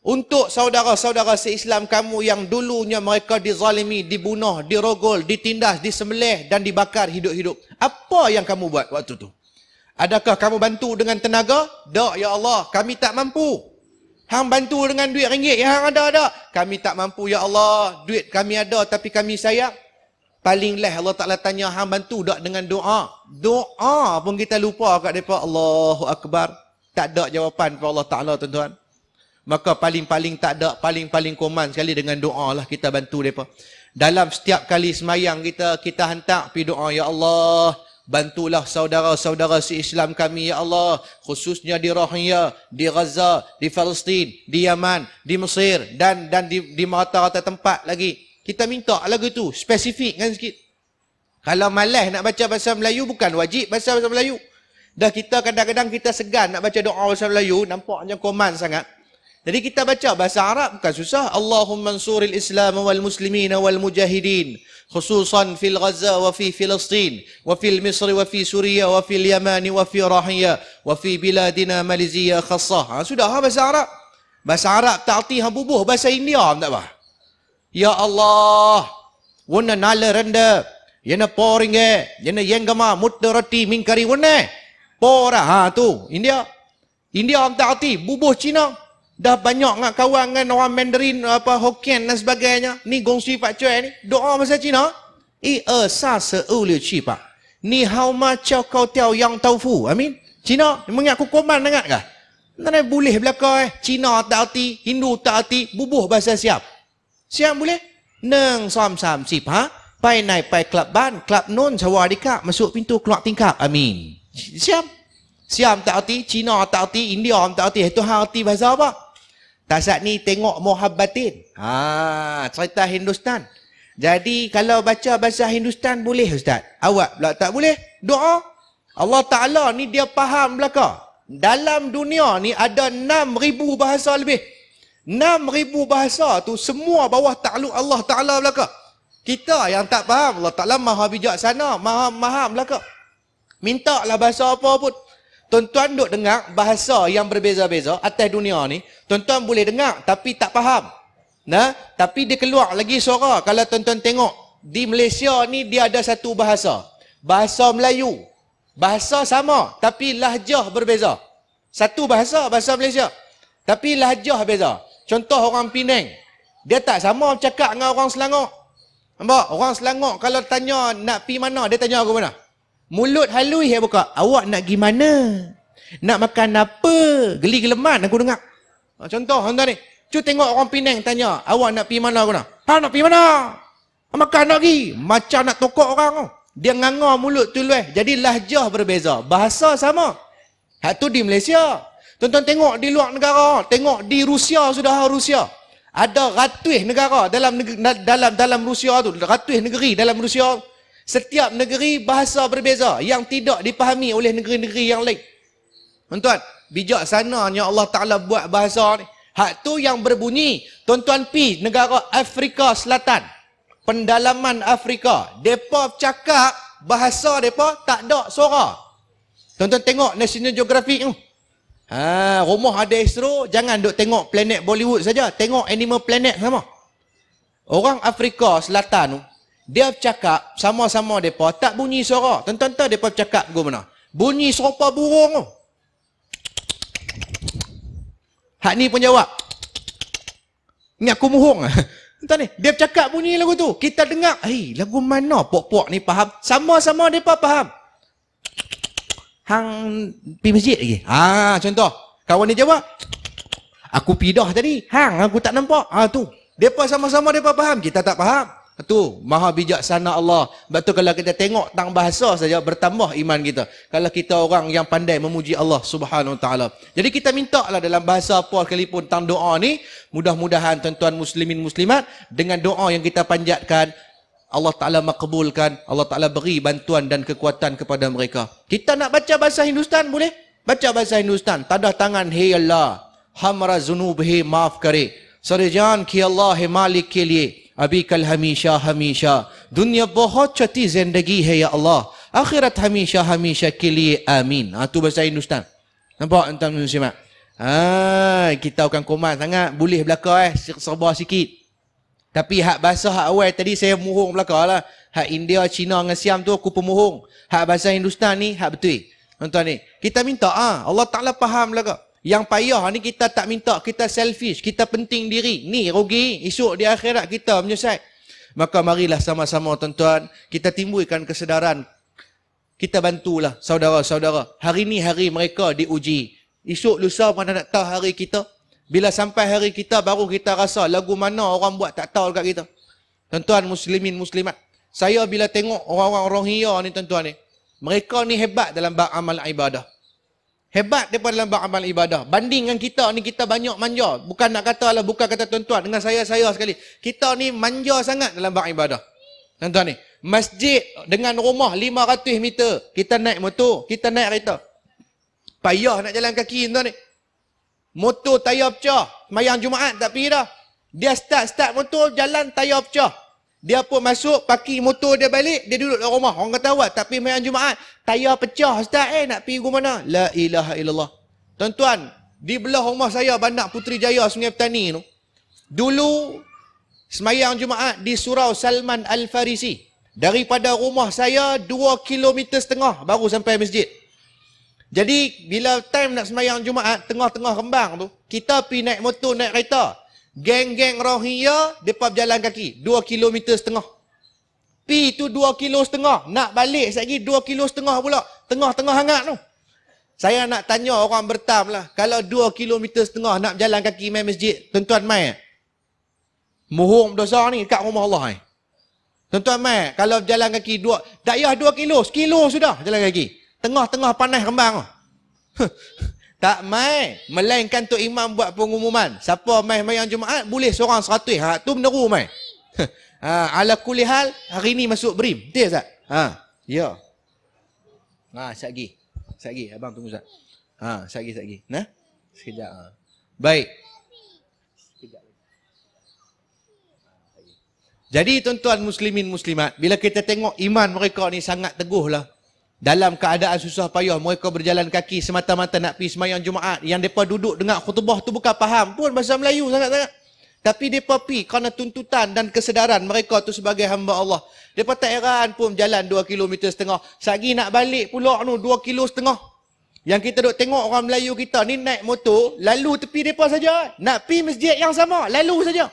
Untuk saudara-saudara se-Islam kamu yang dulunya mereka dizalimi, dibunuh, dirogol, ditindas, disembelih dan dibakar hidup-hidup. Apa yang kamu buat waktu tu? Adakah kamu bantu dengan tenaga? Tak, Ya Allah. Kami tak mampu. Hang bantu dengan duit ringgit yang ya, ada, ada. Kami tak mampu, Ya Allah. Duit kami ada tapi kami sayang. Paling leh Allah Ta'ala tanya, hang bantu tak dengan doa? Doa pun kita lupa kat mereka. Allahu Akbar. Tak ada jawapan kepada Allah Ta'ala, tuan-tuan. Maka paling-paling tak ada, paling-paling koman sekali dengan doa lah kita bantu mereka. Dalam setiap kali semayang kita, kita hantar pergi doa, Ya Allah. Bantulah saudara-saudara si islam kami, Ya Allah. Khususnya di Rohingya, di Gaza, di Palestin, di Yaman, di Mesir dan dan di, di mata-mata tempat lagi. Kita minta lagu itu spesifik kan sikit. Kalau malas nak baca bahasa Melayu, bukan wajib bahasa bahasa Melayu. Dah kita kadang-kadang kita segan nak baca doa bahasa Melayu, nampaknya koman sangat. Jadi kita baca bahasa Arab bukan susah. Allahumma ansuril Islam wal muslimin wal mujahidin khususan fil Gaza wa fi Filistin wa fil Misri wa fi Suria wa fil Yaman wa fi Rahia wa fi biladina Malaysia khassah. Ha, sudah ha, bahasa Arab. Bahasa Arab tak arti hang bubuh bahasa India tak apa. Ya Allah, wunna nala renda, yana poringe, yana yengama mutta roti mingkari wunna. Pora ha tu India. India am tak arti bubuh Cina. Dah banyak dengan kawan dengan orang Mandarin, apa Hokkien dan sebagainya. Ni gongsi Pak Cue ni. Doa masa Cina. I e sa se u liu chi pak. Ni hao ma chao kau tiao yang tau fu. I mean, Cina, mengingat aku koman dengar kah? Nanti boleh belakang eh. Cina tak hati, Hindu tak hati, bubuh bahasa siap. Siap boleh? Neng sam sam si ha? Pai naik pai klub ban, klub non, sawa adika, masuk pintu keluar tingkap. Amin. Siap? Siap tak hati, Cina tak hati, India tak hati. Itu hati bahasa apa? Tasat ni tengok muhabbatin. Ha, cerita Hindustan. Jadi kalau baca bahasa Hindustan boleh Ustaz? Awak pula tak boleh? Doa. Allah Ta'ala ni dia faham belaka. Dalam dunia ni ada 6,000 bahasa lebih. 6,000 bahasa tu semua bawah ta'luk Allah Ta'ala belaka. Kita yang tak faham, Allah Ta'ala maha bijak sana, maha, maha belaka. Mintalah bahasa apa pun. Tuan-tuan duk dengar bahasa yang berbeza-beza atas dunia ni. Tuan-tuan boleh dengar tapi tak faham. Nah, tapi dia keluar lagi suara kalau tuan-tuan tengok. Di Malaysia ni dia ada satu bahasa. Bahasa Melayu. Bahasa sama tapi lahjah berbeza. Satu bahasa, bahasa Malaysia. Tapi lahjah berbeza. Contoh orang Penang. Dia tak sama cakap dengan orang Selangor. Nampak? Orang Selangor kalau tanya nak pi mana, dia tanya aku mana? Mulut halui yang buka. Awak nak pergi mana? Nak makan apa? Geli geleman aku dengar. Ha, contoh, contoh ni. Cuba tengok orang Penang tanya. Awak nak pergi mana aku nak? Ha, nak pergi mana? Makan nak pergi. Macam nak tokok orang. Dia nganga mulut tu luas. Jadi lahjah berbeza. Bahasa sama. Hak tu di Malaysia. Tonton tengok di luar negara. Tengok di Rusia sudah. Rusia. Ada ratus negara dalam dalam dalam Rusia tu. Ratus negeri dalam Rusia. Tu. Setiap negeri bahasa berbeza yang tidak dipahami oleh negeri-negeri yang lain. Tuan-tuan, bijak sananya Allah Ta'ala buat bahasa ni. Hak tu yang berbunyi, tuan-tuan pi negara Afrika Selatan. Pendalaman Afrika. Mereka cakap bahasa mereka tak ada suara. Tuan-tuan tengok National Geographic tu. Ha, rumah ada Astro, jangan duk tengok planet Bollywood saja, tengok animal planet sama. Orang Afrika Selatan tu, dia bercakap sama-sama mereka tak bunyi suara tuan-tuan tahu bercakap pergi mana bunyi serupa burung tu hak ni pun jawab ni aku muhong. tuan ni dia bercakap bunyi lagu tu kita dengar hei lagu mana puak-puak ni faham sama-sama mereka faham hang pergi masjid lagi ha contoh kawan ni jawab aku pidah tadi hang aku tak nampak ha tu mereka sama-sama mereka faham kita tak faham Tu maha bijaksana Allah. Betul kalau kita tengok tang bahasa saja bertambah iman kita. Kalau kita orang yang pandai memuji Allah Subhanahu Wa Taala. Jadi kita minta lah dalam bahasa apa sekalipun tang doa ni, mudah-mudahan tuan-tuan muslimin muslimat dengan doa yang kita panjatkan Allah Ta'ala makbulkan, Allah Ta'ala beri bantuan dan kekuatan kepada mereka. Kita nak baca bahasa Hindustan boleh? Baca bahasa Hindustan. Tadah tangan, Hei Allah, hamra zunubhi maaf kare. Sarijan ki Allah malik ke liye. ابھی کل ہمیشہ ہمیشہ دنیا بہت چھتی زندگی ہے یا اللہ آخرت ہمیشہ ہمیشہ کے لیے آمین ہاں تو بچائی نسٹان نمبر انتم نسیما ہاں kita akan komen sangat boleh belaka eh serba sikit tapi hak bahasa hak awal tadi saya mohong belakalah hak India China dengan Siam tu aku pemohong hak bahasa Hindustan ni hak betul tuan ni kita minta ah Allah Taala faham belaka lah yang payah ni kita tak minta, kita selfish, kita penting diri. Ni rugi, esok di akhirat kita menyesal. Maka marilah sama-sama tuan-tuan, kita timbulkan kesedaran. Kita bantulah saudara-saudara. Hari ni hari mereka diuji. Esok lusa mana nak tahu hari kita? Bila sampai hari kita baru kita rasa lagu mana orang buat tak tahu dekat kita. Tuan-tuan muslimin muslimat. Saya bila tengok orang-orang Rohingya ni tuan-tuan ni. Mereka ni hebat dalam bab amal ibadah hebat daripada dalam amal ibadah. Banding dengan kita ni kita banyak manja. Bukan nak kata lah, bukan kata tuan-tuan dengan saya saya sekali. Kita ni manja sangat dalam buat ibadah. Tuan-tuan ni, masjid dengan rumah 500 meter, kita naik motor, kita naik kereta. Payah nak jalan kaki tuan-tuan ni. Motor tayar pecah, semayang Jumaat tak pergi dah. Dia start start motor jalan tayar pecah. Dia pun masuk, pakai motor dia balik, dia duduk dalam rumah. Orang kata awak, tak pergi main Jumaat. Tayar pecah, ustaz eh, nak pergi ke mana? La ilaha illallah. Tuan-tuan, di belah rumah saya, bandar Putri Jaya, Sungai Petani tu. Dulu, semayang Jumaat di Surau Salman Al-Farisi. Daripada rumah saya, 2 km setengah baru sampai masjid. Jadi, bila time nak semayang Jumaat, tengah-tengah kembang tu, kita pergi naik motor, naik kereta. Geng-geng rohia, mereka berjalan kaki. Dua kilometer setengah. P itu dua kilo setengah. Nak balik sekejap lagi, dua kilo setengah pula. Tengah-tengah hangat tu. Saya nak tanya orang bertam lah. Kalau dua kilometer setengah nak berjalan kaki main masjid, tuan-tuan mai. Muhum dosa ni kat rumah Allah ni. Tuan-tuan mai, kalau berjalan kaki dua, tak payah dua kilo, sekilo sudah jalan kaki. Tengah-tengah panas kembang tu. Tak mai. Melainkan tu Imam buat pengumuman. Siapa mai mai yang Jumaat, boleh seorang seratus. Ha, tu meneru mai. Ha, ala hal, hari ni masuk brim. Betul tak? Ha, ya. Ha, sekejap lagi. Sekejap lagi. Abang tunggu sekejap. Ha, sekejap lagi, sekejap lagi. Nah? Sekejap. Ha. Baik. Ha, Jadi tuan-tuan muslimin muslimat, bila kita tengok iman mereka ni sangat teguh lah. Dalam keadaan susah payah, mereka berjalan kaki semata-mata nak pergi semayang Jumaat. Yang mereka duduk dengar khutbah tu bukan faham pun bahasa Melayu sangat-sangat. Tapi mereka pergi kerana tuntutan dan kesedaran mereka tu sebagai hamba Allah. Mereka tak heran pun jalan dua kilometer setengah. Sagi nak balik pula tu 2 km setengah. Yang kita duk tengok orang Melayu kita ni naik motor, lalu tepi mereka saja. Nak pergi masjid yang sama, lalu saja.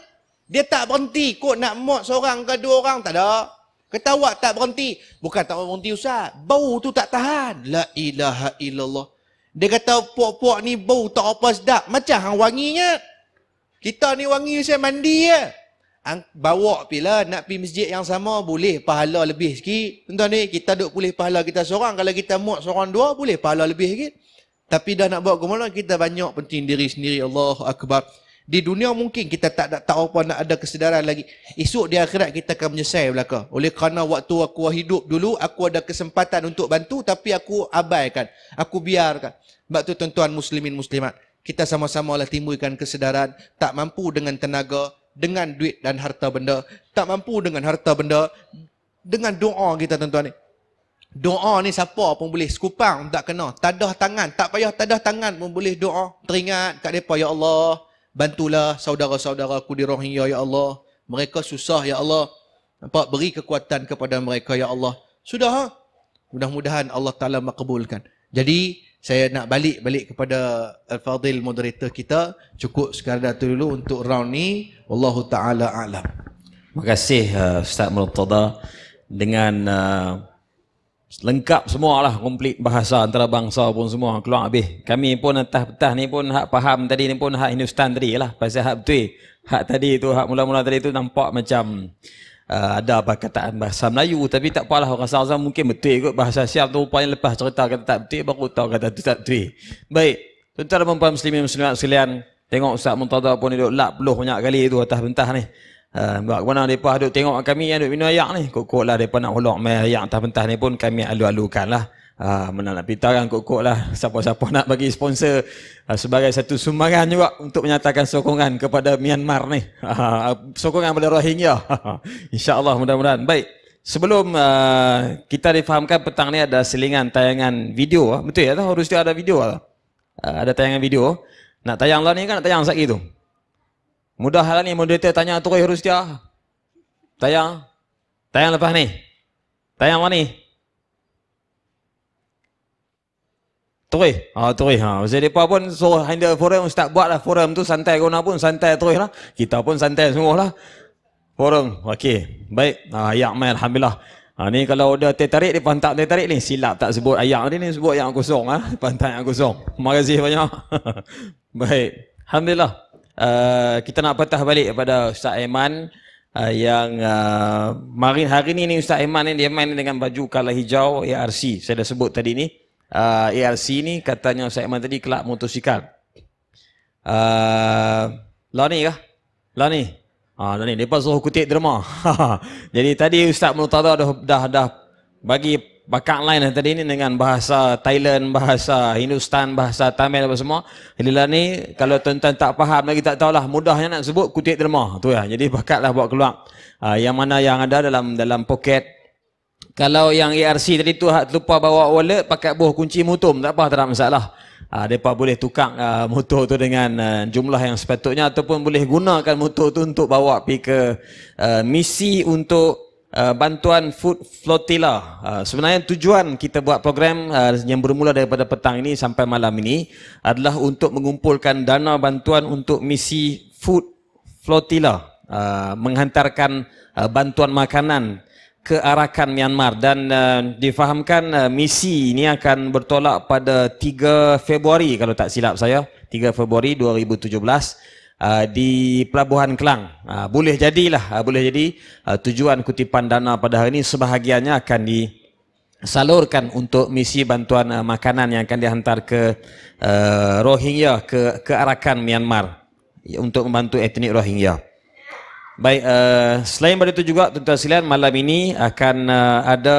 Dia tak berhenti kot nak mod seorang ke dua orang, tak ada. Kata awak tak berhenti. Bukan tak berhenti Ustaz. Bau tu tak tahan. La ilaha illallah. Dia kata puak-puak ni bau tak apa sedap. Macam hang wanginya. Kita ni wangi saya mandi je. Hang bawa pula nak pergi masjid yang sama boleh pahala lebih sikit. Tentu ni kita duk boleh pahala kita seorang. Kalau kita muat seorang dua boleh pahala lebih sikit. Tapi dah nak buat ke mana kita banyak penting diri sendiri. Allah Akbar. Di dunia mungkin kita tak nak tahu apa nak ada kesedaran lagi. Esok di akhirat kita akan menyesal belaka. Oleh kerana waktu aku hidup dulu, aku ada kesempatan untuk bantu tapi aku abaikan. Aku biarkan. Sebab tu tuan-tuan muslimin muslimat. Kita sama-sama lah timbulkan kesedaran. Tak mampu dengan tenaga, dengan duit dan harta benda. Tak mampu dengan harta benda. Dengan doa kita tuan-tuan ni. Doa ni siapa pun boleh. Sekupang tak kena. Tadah tangan. Tak payah tadah tangan pun boleh doa. Teringat kat mereka, Ya Allah bantulah saudara-saudara aku di Rohingya ya Allah. Mereka susah ya Allah. Nampak beri kekuatan kepada mereka ya Allah. Sudah ha? Mudah-mudahan Allah Taala makbulkan. Jadi saya nak balik balik kepada Al-Fadil moderator kita. Cukup sekadar itu dulu untuk round ni. Wallahu taala alam. Terima kasih uh, Ustaz Murtada dengan uh, lengkap semua lah komplit bahasa antara bangsa pun semua keluar habis kami pun atas petah ni pun hak faham tadi ni pun hak Hindustan tadi lah pasal hak betul hak tadi tu hak mula-mula tadi tu nampak macam uh, ada perkataan bahasa Melayu tapi tak apalah orang Azam mungkin betul kot bahasa siap tu rupanya lepas cerita kata tak betul baru tahu kata tu tak betul baik tuan-tuan muslimin muslimat sekalian tengok Ustaz Muntada pun duduk lap peluh banyak kali tu atas bentah ni Uh, mana mereka duduk tengok kami yang duduk minum ayak ni. Kok-kok lah mereka nak ulok main ayak entah pentah ni pun kami alu-alukan lah. Uh, ah, mana nak pita kan kok-kok lah. Siapa-siapa nak bagi sponsor uh, sebagai satu sumbangan juga untuk menyatakan sokongan kepada Myanmar ni. Uh, sokongan kepada Rohingya. InsyaAllah mudah-mudahan. Baik. Sebelum uh, kita difahamkan petang ni ada selingan tayangan video. Betul ya? Harus ada video lah. Uh, ada tayangan video. Nak tayang lah ni kan nak tayang sakit tu. Mudah hal lah ni moderator tanya Turi Rusia. Tanya, tanya lepas ni. tanya mana ni? Turi. ah oh, Turi. Ha. Maksudnya mereka pun so handle forum. Ustaz buat lah forum tu. Santai guna pun santai Turi lah. Kita pun santai semua lah. Forum. Okey. Baik. ah ya, main. Alhamdulillah. Ha, ni kalau dia tertarik, dia pantak tertarik ni. Silap tak sebut ayam ni, ni sebut yang kosong. Ha? Ah. Pantak yang kosong. Terima kasih banyak. Baik. Alhamdulillah uh, kita nak patah balik kepada Ustaz Aiman uh, yang uh, hari ini ni Ustaz Aiman ni dia main dengan baju kala hijau ARC saya dah sebut tadi ni uh, ARC ni katanya Ustaz Aiman tadi kelab motosikal uh, lah ni kah? lah ni Ha, dan ni lepas suruh kutip derma. Jadi tadi Ustaz Murtada dah dah dah bagi bakat lain tadi ni dengan bahasa Thailand, bahasa Hindustan, bahasa Tamil apa semua. Lila ni kalau tuan-tuan tak faham lagi tak tahulah mudahnya nak sebut kutip derma tu ya. Jadi bakatlah buat keluar. Uh, yang mana yang ada dalam dalam poket. Kalau yang ERC tadi tu hak terlupa bawa wallet, pakai buah kunci mutum tak apa tak ada masalah. Uh, depa boleh tukar uh, ah, motor tu dengan uh, jumlah yang sepatutnya ataupun boleh gunakan motor tu untuk bawa pergi ke uh, misi untuk Uh, bantuan food flotilla. Uh, sebenarnya tujuan kita buat program uh, yang bermula daripada petang ini sampai malam ini adalah untuk mengumpulkan dana bantuan untuk misi food flotilla uh, menghantarkan uh, bantuan makanan ke arahkan Myanmar dan uh, difahamkan uh, misi ini akan bertolak pada 3 Februari kalau tak silap saya 3 Februari 2017 Ah, di Pelabuhan Kelang. Ah, boleh jadilah, ah, boleh jadi tujuan kutipan dana pada hari ini sebahagiannya akan di salurkan untuk misi bantuan uh, makanan yang akan dihantar ke uh, Rohingya ke ke Arakan Myanmar ya, untuk membantu etnik Rohingya. Baik uh, selain daripada itu juga tuan-tuan sekalian malam ini akan uh, ada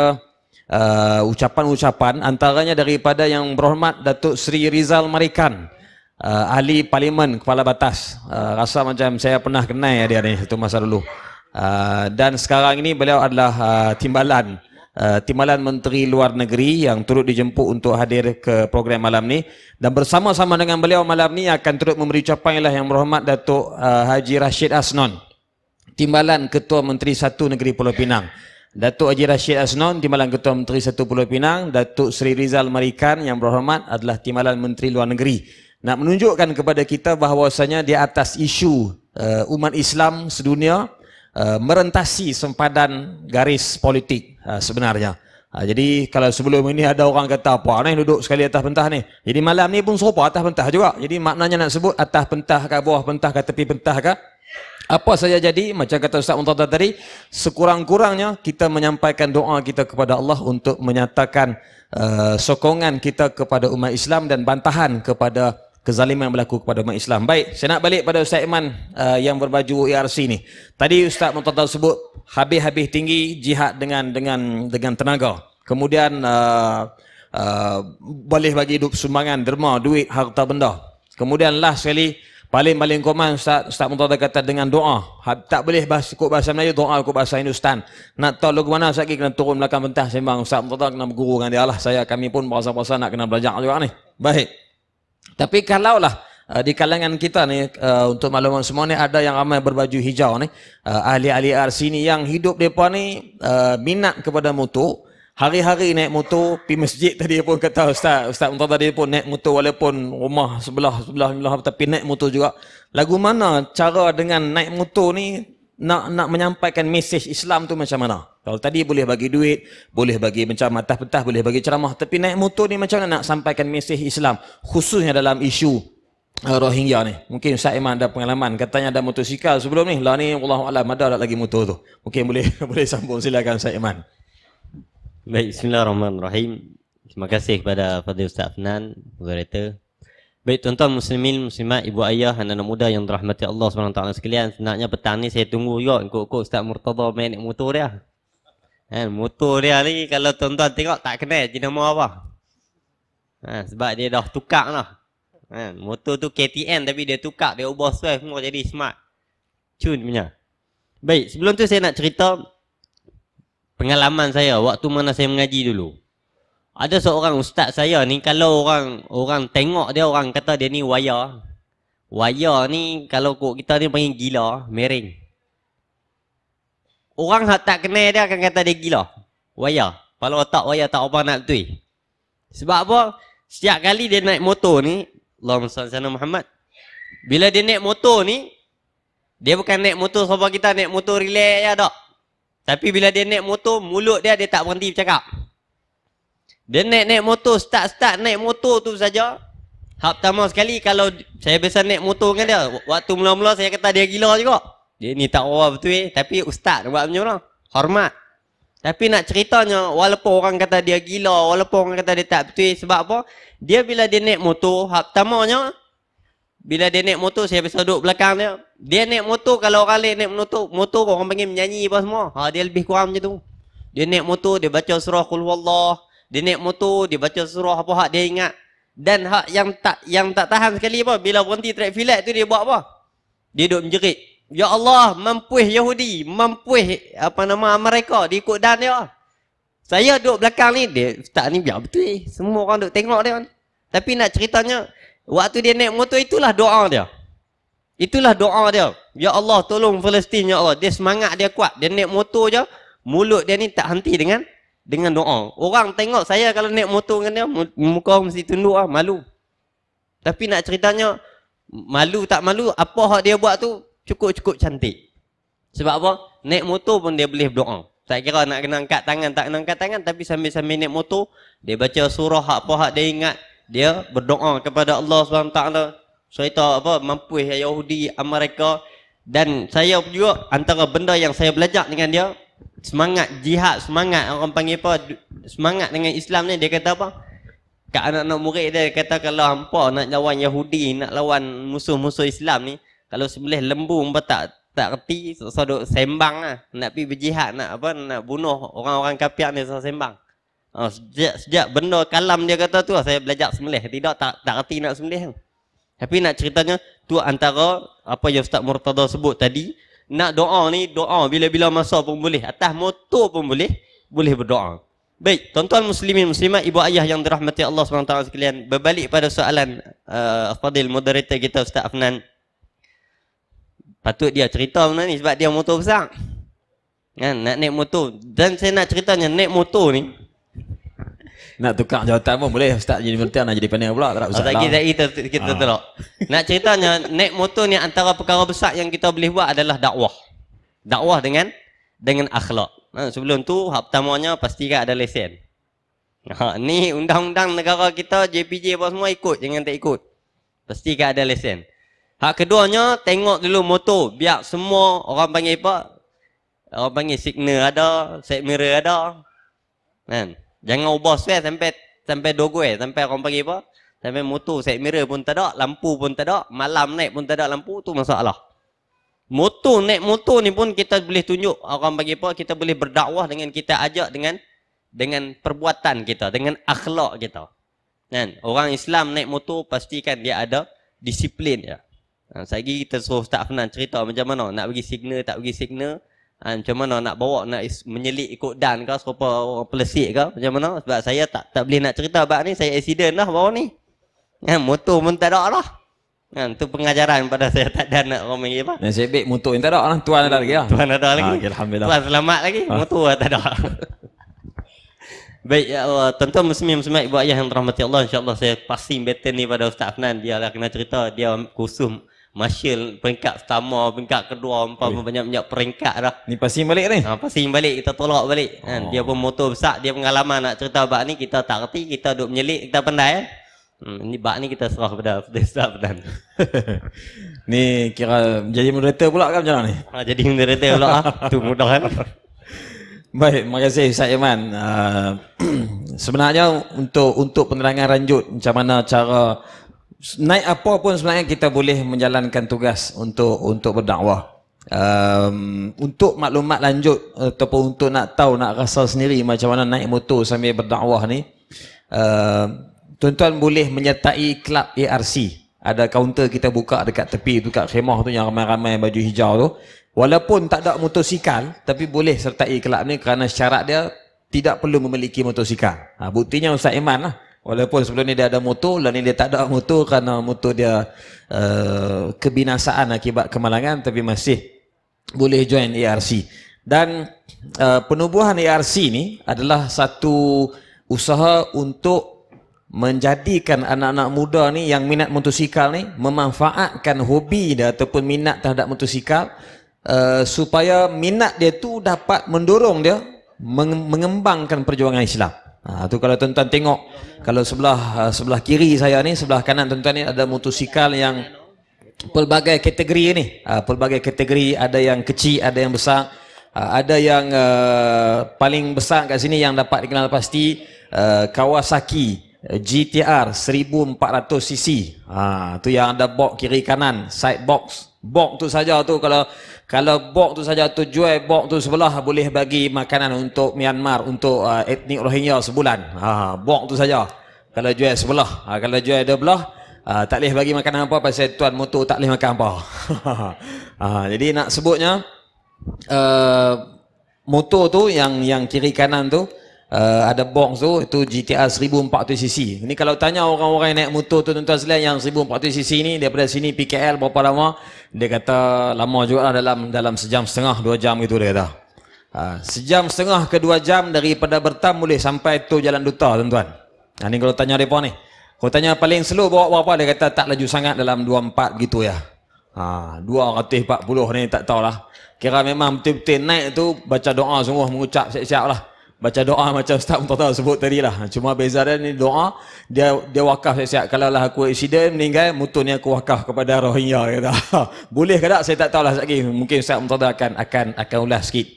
ucapan-ucapan uh, antaranya daripada yang berhormat Datuk Seri Rizal Marikan uh, ahli parlimen kepala batas uh, rasa macam saya pernah kenal dia ni satu masa dulu uh, dan sekarang ini beliau adalah uh, timbalan uh, timbalan menteri luar negeri yang turut dijemput untuk hadir ke program malam ni dan bersama-sama dengan beliau malam ni akan turut memberi ucapan ialah yang berhormat Datuk uh, Haji Rashid Asnon timbalan ketua menteri satu negeri Pulau Pinang Datuk Haji Rashid Asnon, Timbalan Ketua Menteri Satu Pulau Pinang, Datuk Sri Rizal Marikan yang berhormat adalah Timbalan Menteri Luar Negeri nak menunjukkan kepada kita bahawasanya di atas isu uh, umat Islam sedunia uh, merentasi sempadan garis politik uh, sebenarnya. Uh, jadi kalau sebelum ini ada orang kata apa ni duduk sekali atas pentah ni. Jadi malam ni pun serupa atas pentah juga. Jadi maknanya nak sebut atas pentah ke bawah pentah ke tepi pentah ke apa saja jadi macam kata Ustaz Muntada tadi sekurang-kurangnya kita menyampaikan doa kita kepada Allah untuk menyatakan uh, sokongan kita kepada umat Islam dan bantahan kepada kezaliman yang berlaku kepada umat Islam. Baik, saya nak balik pada Ustaz Iman uh, yang berbaju ERC ni. Tadi Ustaz Muntata sebut habis-habis tinggi jihad dengan dengan dengan tenaga. Kemudian uh, uh, boleh bagi hidup sumbangan, derma, duit, harta benda. Kemudian last sekali paling-paling komen Ustaz Ustaz Muntata kata dengan doa. tak boleh bahas ikut bahasa Melayu, doa ikut bahasa Hindustan. Nak tahu lu ke mana Ustaz kena turun belakang pentas sembang Ustaz Muntata kena berguru dengan dia lah. Saya kami pun berasa-berasa nak kena belajar juga ni. Baik. Tapi kalaulah uh, di kalangan kita ni uh, untuk maklumat semua ni ada yang ramai berbaju hijau ni uh, ahli-ahli RC ni yang hidup depa ni uh, minat kepada mutu hari-hari naik motor pergi masjid tadi pun kata ustaz ustaz Muntah tadi pun naik motor walaupun rumah sebelah sebelah sebelah tapi naik motor juga lagu mana cara dengan naik motor ni nak nak menyampaikan mesej Islam tu macam mana? Kalau tadi boleh bagi duit, boleh bagi macam matah-petah, boleh bagi ceramah. Tapi naik motor ni macam mana nak sampaikan mesej Islam? Khususnya dalam isu uh, Rohingya ni. Mungkin Ustaz Iman ada pengalaman. Katanya ada motosikal sebelum ni. Lah ni Allah Alam ada tak lagi motor tu. Mungkin boleh boleh sambung. Silakan Ustaz Iman. Baik, Bismillahirrahmanirrahim. Terima kasih kepada Fadil Ustaz Fenan, moderator. Baik tuan-tuan muslimin, muslimat, ibu ayah, anak-anak muda yang dirahmati Allah SWT sekalian Sebenarnya petang ni saya tunggu juga ikut-ikut Ustaz Murtadha main naik motor dia ha, Motor dia ni kalau tuan-tuan tengok tak kena kenal jenama apa ha, Sebab dia dah tukar lah ha, Motor tu KTM tapi dia tukar, dia ubah suai semua jadi smart Cun punya Baik, sebelum tu saya nak cerita Pengalaman saya waktu mana saya mengaji dulu ada seorang ustaz saya ni kalau orang orang tengok dia orang kata dia ni waya. Waya ni kalau kok kita ni panggil gila, mering. Orang hak tak kenal dia akan kata dia gila. Waya. Kalau tak waya tak apa nak betul. Sebab apa? Setiap kali dia naik motor ni, Allahumma salli sana Muhammad. Bila dia naik motor ni, dia bukan naik motor sahabat kita, naik motor relax ya tak. Tapi bila dia naik motor, mulut dia dia tak berhenti bercakap. Dia naik-naik motor, start-start naik motor tu saja. Hak pertama sekali kalau saya biasa naik motor dengan dia, waktu mula-mula saya kata dia gila juga. Dia ni tak orang betul eh. Tapi ustaz buat macam lah. Hormat. Tapi nak ceritanya, walaupun orang kata dia gila, walaupun orang kata dia tak betul, eh, sebab apa? Dia bila dia naik motor, hak pertamanya, bila dia naik motor, saya biasa duduk belakang dia. Dia naik motor, kalau orang lain naik motor, motor orang panggil menyanyi apa semua. Ha, dia lebih kurang macam tu. Dia naik motor, dia baca surah kulhuallah dia naik motor, dia baca surah apa hak dia ingat. Dan hak yang tak yang tak tahan sekali apa bila berhenti trek filat tu dia buat apa? Dia duk menjerit. Ya Allah, mampuih Yahudi, mampuih apa nama mereka diikut ikut dan dia. Saya duduk belakang ni, dia ustaz ni biar betul Semua orang duk tengok dia Tapi nak ceritanya, waktu dia naik motor itulah doa dia. Itulah doa dia. Ya Allah, tolong Palestin ya Allah. Dia semangat dia kuat. Dia naik motor je, mulut dia ni tak henti dengan dengan doa. Orang tengok saya kalau naik motor dengan dia, muka mesti tunduk lah, malu. Tapi nak ceritanya, malu tak malu, apa hak dia buat tu, cukup-cukup cantik. Sebab apa? Naik motor pun dia boleh berdoa. Tak kira nak kena angkat tangan, tak kena angkat tangan, tapi sambil-sambil naik motor, dia baca surah hak apa hak dia ingat, dia berdoa kepada Allah SWT. Cerita apa, mampu Yahudi, Amerika. Dan saya juga, antara benda yang saya belajar dengan dia, semangat jihad, semangat orang panggil apa? Semangat dengan Islam ni dia kata apa? Kat anak-anak murid dia, dia kata kalau hangpa nak lawan Yahudi, nak lawan musuh-musuh Islam ni, kalau sebelah lembu hangpa tak tak reti, so, duk sembang lah. Nak pergi berjihad, nak apa, nak bunuh orang-orang kafir ni, so sembang. Oh, sejak, sejak benda kalam dia kata tu, saya belajar semelih. Tidak, tak, tak reti nak semelih. Tapi nak ceritanya, tu antara apa yang Ustaz Murtada sebut tadi, nak doa ni doa bila-bila masa pun boleh atas motor pun boleh boleh berdoa baik tuan-tuan muslimin muslimat ibu ayah yang dirahmati Allah SWT sekalian berbalik pada soalan uh, fadil moderator kita Ustaz Afnan patut dia cerita mana ni sebab dia motor besar kan nak naik motor dan saya nak ceritanya naik motor ni nak tukar jawatan pun boleh Ustaz jadi menteri nak jadi panel pula tak ada kita kita kita ah. tolak. Nak ceritanya naik motor ni antara perkara besar yang kita boleh buat adalah dakwah. Dakwah dengan dengan akhlak. Ha, sebelum tu hak pertamanya pastikan ada lesen. Ha, ni undang-undang negara kita JPJ apa semua ikut jangan tak ikut. pasti Pastikan ada lesen. Hak keduanya tengok dulu motor biar semua orang panggil apa? Orang panggil signal ada, set mirror ada. Kan? Ha. Jangan ubah swear eh, sampai sampai dogo eh. Sampai orang panggil apa? Sampai motor set mirror pun tak ada. Lampu pun tak ada. Malam naik pun tak ada lampu. tu masalah. Motor naik motor ni pun kita boleh tunjuk orang bagi apa kita boleh berdakwah dengan kita ajak dengan dengan perbuatan kita dengan akhlak kita. Kan? Orang Islam naik motor pastikan dia ada disiplin ya. Ha, saya kita suruh Ustaz Afnan cerita macam mana nak bagi signal tak bagi signal Ha, macam mana nak bawa nak is, ikut dan ke serupa orang pelesik ke macam mana sebab saya tak tak boleh nak cerita bab ni saya accident lah baru ni ha, motor pun tak ada lah ha, tu pengajaran pada saya tak ada nak orang panggil apa dan saya motor yang tak ada lah tuan ada lagi lah tuan ada lagi ha, okay, Alhamdulillah tuan selamat lagi ha. motor tak ada baik ya Allah tuan-tuan muslim muslimat ibu ayah yang terahmati Allah insyaAllah saya pasti baton ni pada Ustaz Afnan dia lah kena cerita dia kusum Marshall peringkat pertama, peringkat kedua, empat banyak-banyak peringkat dah. Ni pasti balik ni? Ha, pasing balik, kita tolak balik. Ha, oh. Kan? Dia pun motor besar, dia pengalaman nak cerita bak ni, kita tak kerti, kita duduk menyelit, kita pandai. Ya? Eh. Hmm, ni bak ni kita serah kepada Ustaz Pedan. ni kira jadi moderator pula kan macam ni? Ha, jadi moderator pula lah. Itu mudah kan? Baik, terima kasih Ustaz Yaman. Uh, ah, sebenarnya untuk untuk penerangan lanjut macam mana cara naik apa pun sebenarnya kita boleh menjalankan tugas untuk untuk berdakwah. Um, untuk maklumat lanjut ataupun untuk nak tahu nak rasa sendiri macam mana naik motor sambil berdakwah ni um, tuan-tuan boleh menyertai kelab ARC ada kaunter kita buka dekat tepi tu dekat khemah tu yang ramai-ramai baju hijau tu walaupun tak ada motosikal tapi boleh sertai kelab ni kerana syarat dia tidak perlu memiliki motosikal ha, buktinya Ustaz Iman lah Walaupun sebelum ni dia ada mutu lalu ni dia tak ada mutu, kerana mutu dia uh, kebinasaan akibat kemalangan tapi masih boleh join ERC. Dan uh, penubuhan ERC ni adalah satu usaha untuk menjadikan anak-anak muda ni yang minat motosikal ni memanfaatkan hobi dia ataupun minat terhadap motosikal uh, supaya minat dia tu dapat mendorong dia mengembangkan perjuangan Islam. Ha, tu kalau tuan-tuan tengok kalau sebelah ha, sebelah kiri saya ni sebelah kanan tuan-tuan ni ada motosikal yang pelbagai kategori ni ha, pelbagai kategori ada yang kecil ada yang besar ha, ada yang uh, paling besar kat sini yang dapat dikenal pasti uh, Kawasaki eh, GTR 1400cc ha, tu yang ada box kiri kanan side box box tu saja tu kalau kalau box tu saja tu jual box tu sebelah boleh bagi makanan untuk Myanmar untuk uh, etnik Rohingya sebulan ha uh, box tu saja kalau jual sebelah uh, kalau jual dua belah uh, tak boleh bagi makanan apa pasal tuan motor tak boleh makan apa uh, jadi nak sebutnya uh, motor tu yang yang kiri kanan tu uh, ada box tu itu GTR 1400 cc. Ini kalau tanya orang-orang yang naik motor tu tuan-tuan sekalian yang 1400 cc ni daripada sini PKL berapa lama? Dia kata lama juga lah dalam dalam sejam setengah dua jam gitu dia kata. Uh, sejam setengah ke dua jam daripada Bertam boleh sampai tu Jalan Duta tuan-tuan. Nah, ha, ini kalau tanya mereka ni. Kalau tanya paling slow bawa berapa? Dia kata tak laju sangat dalam dua empat gitu ya. Ha, dua Ha, 240 ni tak tahulah. Kira memang betul-betul naik tu baca doa semua mengucap siap-siap lah baca doa macam Ustaz Muntah sebut tadi lah. Cuma beza dia ni doa, dia dia wakaf siap-siap. Kalau lah aku accident meninggal, mutunya aku wakaf kepada rohinya Kata. Ha, boleh ke tak? Saya tak tahulah lagi. Mungkin Ustaz Muntah akan, akan akan ulas sikit.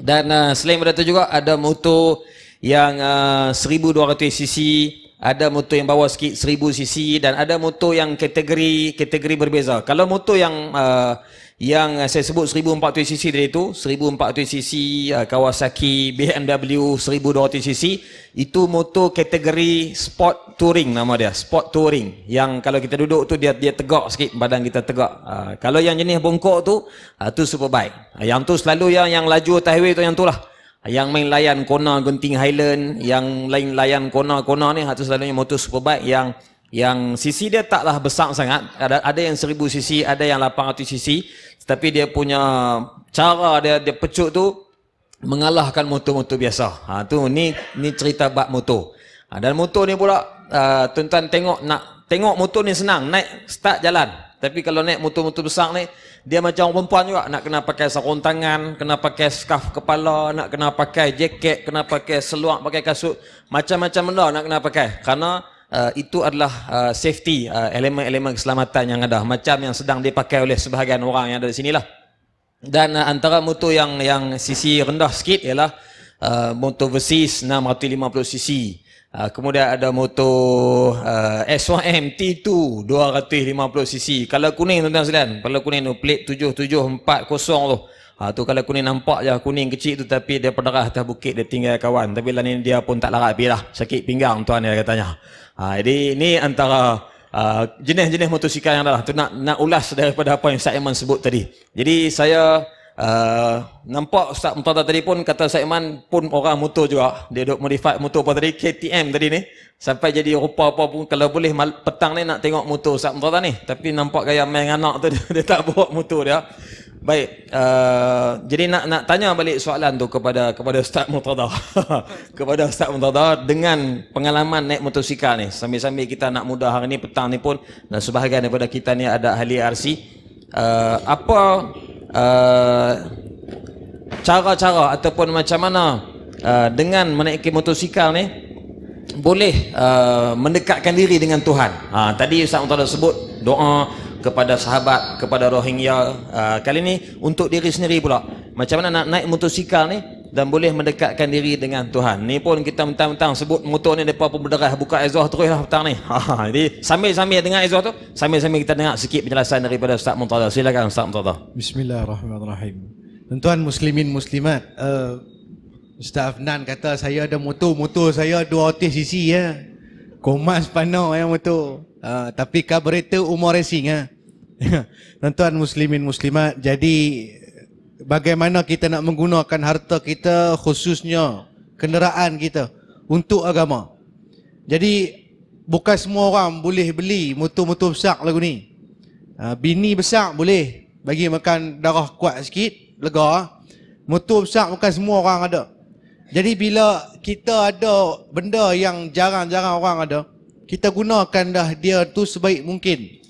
Dan uh, selain benda tu juga, ada mutu yang uh, 1200cc, ada mutu yang bawah sikit 1000cc dan ada mutu yang kategori kategori berbeza. Kalau mutu yang uh, yang eh, saya sebut 1400 cc dari itu 1400 cc eh, Kawasaki BMW 1200 cc itu motor kategori sport touring nama dia sport touring yang kalau kita duduk tu dia dia tegak sikit badan kita tegak ah, kalau yang jenis bongkok tu ah, tu super baik. Ah, yang tu selalu yang yang laju highway tu yang tulah yang main layan kona gunting highland yang lain layan kona-kona ni tu yang motor super baik. yang yang sisi dia taklah besar sangat ada ada yang 1000 cc ada yang 800 cc tapi dia punya cara dia dia pecut tu mengalahkan motor-motor biasa. Ha tu ni ni cerita bab motor. Ha, dan motor ni pula uh, tuan-tuan tengok nak tengok motor ni senang naik start jalan. Tapi kalau naik motor-motor besar ni dia macam orang perempuan juga nak kena pakai sarung tangan, kena pakai scarf kepala, nak kena pakai jaket, kena pakai seluar, pakai kasut, macam-macam benda nak kena pakai. Karena Uh, itu adalah uh, safety uh, elemen-elemen keselamatan yang ada macam yang sedang dipakai oleh sebahagian orang yang ada di sinilah dan uh, antara motor yang yang sisi rendah sikit ialah uh, motor Versys 650 cc Uh, kemudian ada motor uh, S1M T2 250cc. Kalau kuning tuan-tuan sekalian, kalau kuning tu plate 7740 tu. Ha, tu kalau kuning nampak je kuning kecil tu tapi dia berderah atas bukit dia tinggal kawan tapi lah ni dia pun tak larat pergi sakit pinggang tuan dia katanya ha, jadi ini antara uh, jenis-jenis motosikal yang adalah tu nak, nak ulas daripada apa yang Ustaz Iman sebut tadi jadi saya uh, nampak Ustaz Muntada tadi pun kata Ustaz Iman pun orang motor juga dia duk modify motor apa tadi KTM tadi ni sampai jadi rupa apa pun kalau boleh petang ni nak tengok motor Ustaz Muntada ni tapi nampak gaya main anak tu dia, dia tak bawa motor dia Baik, uh, jadi nak nak tanya balik soalan tu kepada kepada Ustaz Murtada. kepada Ustaz Murtada dengan pengalaman naik motosikal ni. Sambil-sambil kita nak muda hari ni petang ni pun dan sebahagian daripada kita ni ada ahli RC. Uh, apa uh, cara-cara ataupun macam mana uh, dengan menaiki motosikal ni boleh uh, mendekatkan diri dengan Tuhan. Ha, tadi Ustaz Murtada sebut doa kepada sahabat, kepada Rohingya. Ah, kali ni untuk diri sendiri pula. Macam mana nak naik motosikal ni dan boleh mendekatkan diri dengan Tuhan. Ni pun kita mentang-mentang sebut motor ni depa pun berderas buka Ezoh terus lah petang ni. Ha, jadi sambil-sambil dengar Ezoh tu, sambil-sambil kita dengar sikit penjelasan daripada Ustaz Muntada. Silakan Ustaz Muntada. Bismillahirrahmanirrahim. Tuan-tuan muslimin muslimat, uh, Ustaz Afnan kata saya ada motor, motor saya 200 cc ya. Komas panau yang motor uh, tapi carburetor umur racing ha. Tuan-tuan muslimin muslimat, jadi bagaimana kita nak menggunakan harta kita khususnya kenderaan kita untuk agama. Jadi bukan semua orang boleh beli motor-motor besar lagu ni. Uh, bini besar boleh bagi makan darah kuat sikit, lega. Motor besar bukan semua orang ada. Jadi bila kita ada benda yang jarang-jarang orang ada, uh, kita gunakan dah dia tu sebaik mungkin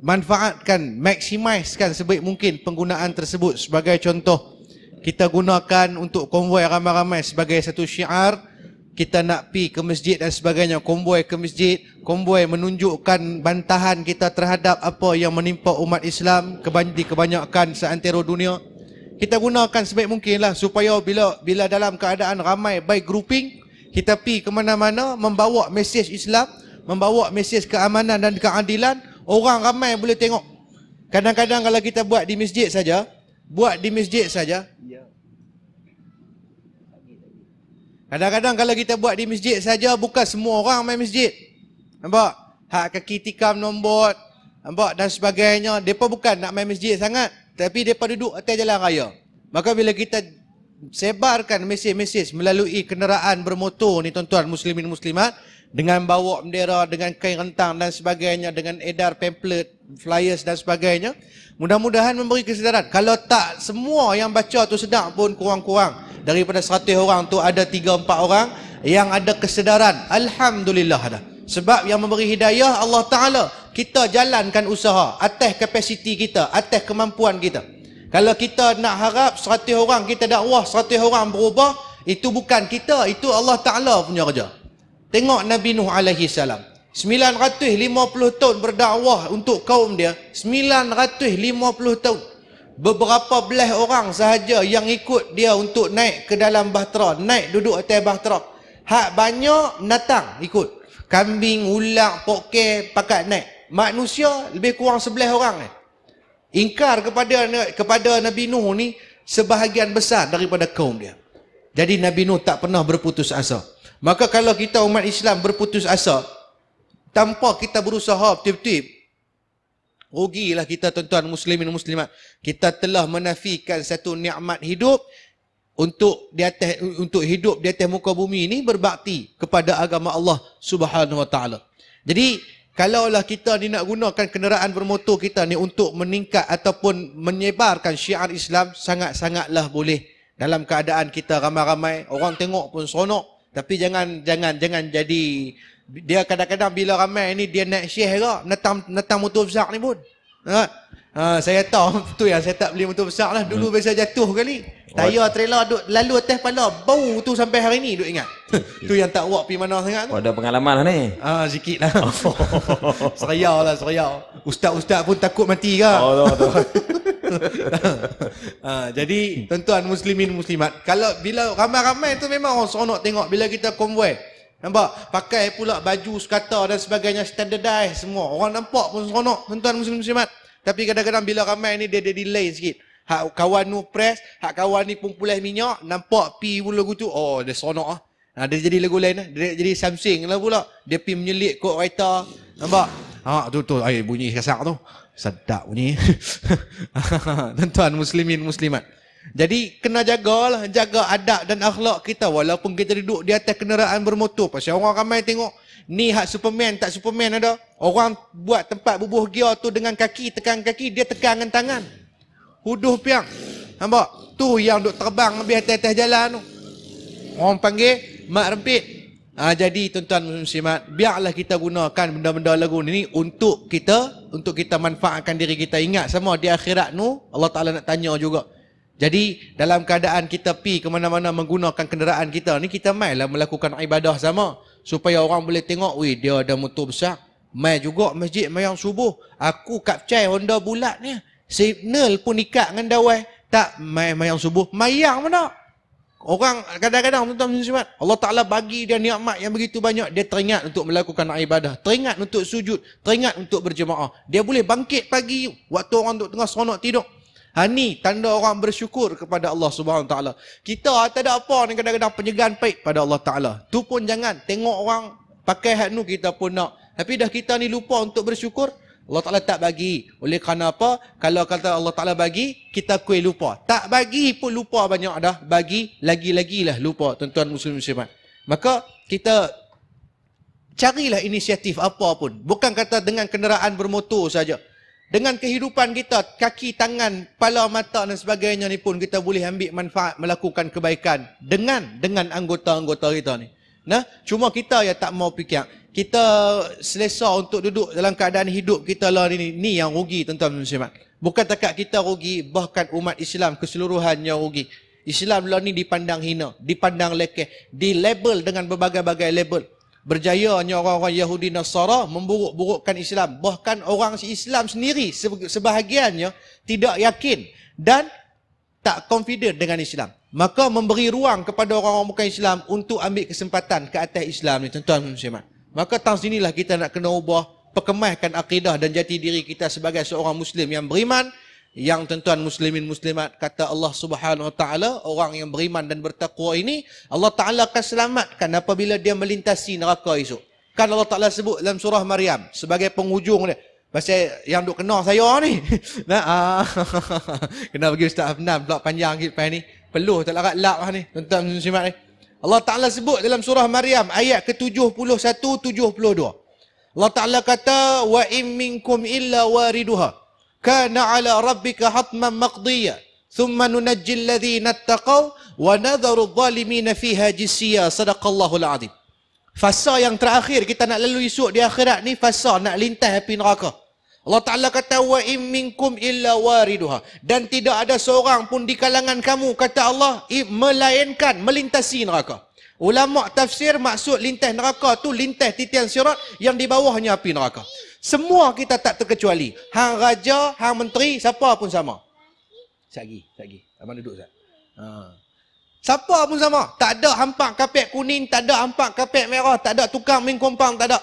manfaatkan maximizekan sebaik mungkin penggunaan tersebut sebagai contoh kita gunakan untuk konvoi ramai-ramai sebagai satu syiar kita nak pi ke masjid dan sebagainya konvoi ke masjid konvoi menunjukkan bantahan kita terhadap apa yang menimpa umat Islam kebanyakan kebanyakan seantero dunia kita gunakan sebaik mungkinlah supaya bila bila dalam keadaan ramai baik grouping kita pergi ke mana-mana membawa mesej Islam, membawa mesej keamanan dan keadilan, orang ramai boleh tengok. Kadang-kadang kalau kita buat di masjid saja, buat di masjid saja. Ya. Kadang-kadang kalau kita buat di masjid saja, bukan semua orang main masjid. Nampak? Hak kaki tikam nombor, nampak dan sebagainya. Depa bukan nak main masjid sangat, tapi mereka duduk atas jalan raya. Maka bila kita sebarkan mesej-mesej melalui kenderaan bermotor ni tuan-tuan muslimin muslimat dengan bawa bendera dengan kain rentang dan sebagainya dengan edar pamphlet flyers dan sebagainya mudah-mudahan memberi kesedaran kalau tak semua yang baca tu sedap pun kurang-kurang daripada 100 orang tu ada 3 4 orang yang ada kesedaran alhamdulillah dah sebab yang memberi hidayah Allah taala kita jalankan usaha atas kapasiti kita atas kemampuan kita kalau kita nak harap 100 orang kita dakwah 100 orang berubah, itu bukan kita, itu Allah Taala punya kerja. Tengok Nabi Nuh alaihi salam. 950 tahun berdakwah untuk kaum dia, 950 tahun. Beberapa belah orang sahaja yang ikut dia untuk naik ke dalam bahtera, naik duduk atas bahtera. Hak banyak natang ikut. Kambing, ulang, pokek, pakat naik. Manusia lebih kurang sebelah orang Eh ingkar kepada kepada Nabi Nuh ni sebahagian besar daripada kaum dia. Jadi Nabi Nuh tak pernah berputus asa. Maka kalau kita umat Islam berputus asa tanpa kita berusaha tip-tip rugilah kita tuan-tuan muslimin muslimat. Kita telah menafikan satu nikmat hidup untuk di atas untuk hidup di atas muka bumi ini berbakti kepada agama Allah Subhanahu Wa Taala. Jadi Kalaulah kita ni nak gunakan kenderaan bermotor kita ni untuk meningkat ataupun menyebarkan syiar Islam, sangat-sangatlah boleh. Dalam keadaan kita ramai-ramai, orang tengok pun seronok. Tapi jangan jangan jangan jadi... Dia kadang-kadang bila ramai ni, dia naik syih ke, netang, netang motor besar ni pun. Ha? Ha, saya tahu, tu yang saya tak beli motor besar lah. Dulu hmm. biasa jatuh kali. Tayar trailer duk, lalu atas pala, bau tu sampai hari ni duk ingat. tu yang tak awak pergi mana sangat tu. Oh, ada pengalaman lah ni. Ah, ha, sikit lah. Oh. seriau lah, seriau. Ustaz-ustaz pun takut mati ke. Oh, no, no. ha, jadi, tuan-tuan muslimin muslimat. Kalau bila ramai-ramai tu memang orang seronok tengok bila kita konvoi. Nampak? Pakai pula baju sekata dan sebagainya standardize semua. Orang nampak pun seronok tuan-tuan muslimin muslimat. Tapi kadang-kadang bila ramai ni dia, dia delay sikit. Hak kawan nu press, hak kawan ni pun pulih minyak, nampak pi pun lagu tu. Oh, dia seronok ah. Ha, dia jadi lagu lain eh. Dia jadi Samsung lah pula. Dia pergi menyelit kot writer. Nampak? Ha, tu tu. Ay, bunyi kasar tu. Sedap bunyi. Tuan-tuan muslimin muslimat. Jadi kena jagalah jaga adab dan akhlak kita walaupun kita duduk di atas kenderaan bermotor pasal orang ramai tengok ni hak superman tak superman ada orang buat tempat bubuh gear tu dengan kaki tekan kaki dia tekan dengan tangan huduh piang nampak tu yang duk terbang lebih atas-atas jalan tu orang panggil mak rempit. Ha, jadi tuan-tuan muslimat, biarlah kita gunakan benda-benda lagu ni untuk kita, untuk kita manfaatkan diri kita. Ingat semua di akhirat ni Allah Taala nak tanya juga. Jadi dalam keadaan kita pi ke mana-mana menggunakan kenderaan kita ni kita mainlah melakukan ibadah sama supaya orang boleh tengok wih dia ada motor besar. Mai juga masjid mayang subuh. Aku kapcai Honda bulat ni. Signal pun ikat dengan dawai. Tak mai mayang subuh. Mayang mana? Orang kadang-kadang tuan-tuan muslimat, Allah Taala bagi dia nikmat yang begitu banyak, dia teringat untuk melakukan ibadah, teringat untuk sujud, teringat untuk berjemaah. Dia boleh bangkit pagi waktu orang duk tengah seronok tidur. Ha ni tanda orang bersyukur kepada Allah Subhanahu Taala. Kita ha, tak ada apa ni kadang-kadang penyegan baik pada Allah Taala. Tu pun jangan tengok orang pakai hat nu kita pun nak. Tapi dah kita ni lupa untuk bersyukur, Allah Ta'ala tak bagi. Oleh kerana apa? Kalau kata Allah Ta'ala bagi, kita kuih lupa. Tak bagi pun lupa banyak dah. Bagi, lagi lagi lah lupa tuan-tuan muslim-muslimat. Maka kita carilah inisiatif apa pun. Bukan kata dengan kenderaan bermotor saja. Dengan kehidupan kita, kaki, tangan, kepala, mata dan sebagainya ni pun kita boleh ambil manfaat melakukan kebaikan dengan dengan anggota-anggota kita ni. Nah, cuma kita yang tak mau fikir kita selesa untuk duduk dalam keadaan hidup kita lah ni, ni yang rugi tuan muslimat. Bukan takat kita rugi, bahkan umat Islam keseluruhannya rugi. Islam lah ni dipandang hina, dipandang lekeh, dilabel dengan berbagai-bagai label. Berjayanya orang-orang Yahudi Nasara memburuk-burukkan Islam. Bahkan orang Islam sendiri sebahagiannya tidak yakin dan tak confident dengan Islam. Maka memberi ruang kepada orang-orang bukan Islam untuk ambil kesempatan ke atas Islam ni. tuan -tuan. Maka tahun sinilah kita nak kena ubah, perkemaskan akidah dan jati diri kita sebagai seorang Muslim yang beriman, yang tentuan muslimin muslimat kata Allah Subhanahu Wa Taala orang yang beriman dan bertakwa ini Allah Taala akan selamatkan apabila dia melintasi neraka esok. Kan Allah Taala sebut dalam surah Maryam sebagai penghujung dia. Pasal yang duk kenal saya ni. Nah, ah. kena bagi Ustaz Afnan pula panjang sikit pasal ni. Peluh tak larat lak ni tentang simak ni. Allah Ta'ala sebut dalam surah Maryam ayat ke-71, 72. Allah Ta'ala kata, وَإِمْ مِنْكُمْ إِلَّا وَارِدُهَا كَانَ عَلَى رَبِّكَ حَطْمًا مَقْضِيًّا ثُمَّ نُنَجِّ الَّذِينَ اتَّقَوْا وَنَذَرُ الظَّالِمِينَ فِيهَا جِسِيًّا صَدَقَ اللَّهُ الْعَظِيمُ Fasa yang terakhir kita nak lalui esok di akhirat ni fasa nak lintah api neraka. Allah Ta'ala kata wa in illa wariduha dan tidak ada seorang pun di kalangan kamu kata Allah melainkan melintasi neraka. Ulama tafsir maksud lintas neraka tu lintas titian sirat yang di bawahnya api neraka. Semua kita tak terkecuali. Hang raja, hang menteri, siapa pun sama. Satgi, satgi. Abang duduk sat. Ha. Siapa pun sama. Tak ada hampak kapek kuning, tak ada hampak kapek merah, tak ada tukang min kompang, tak ada.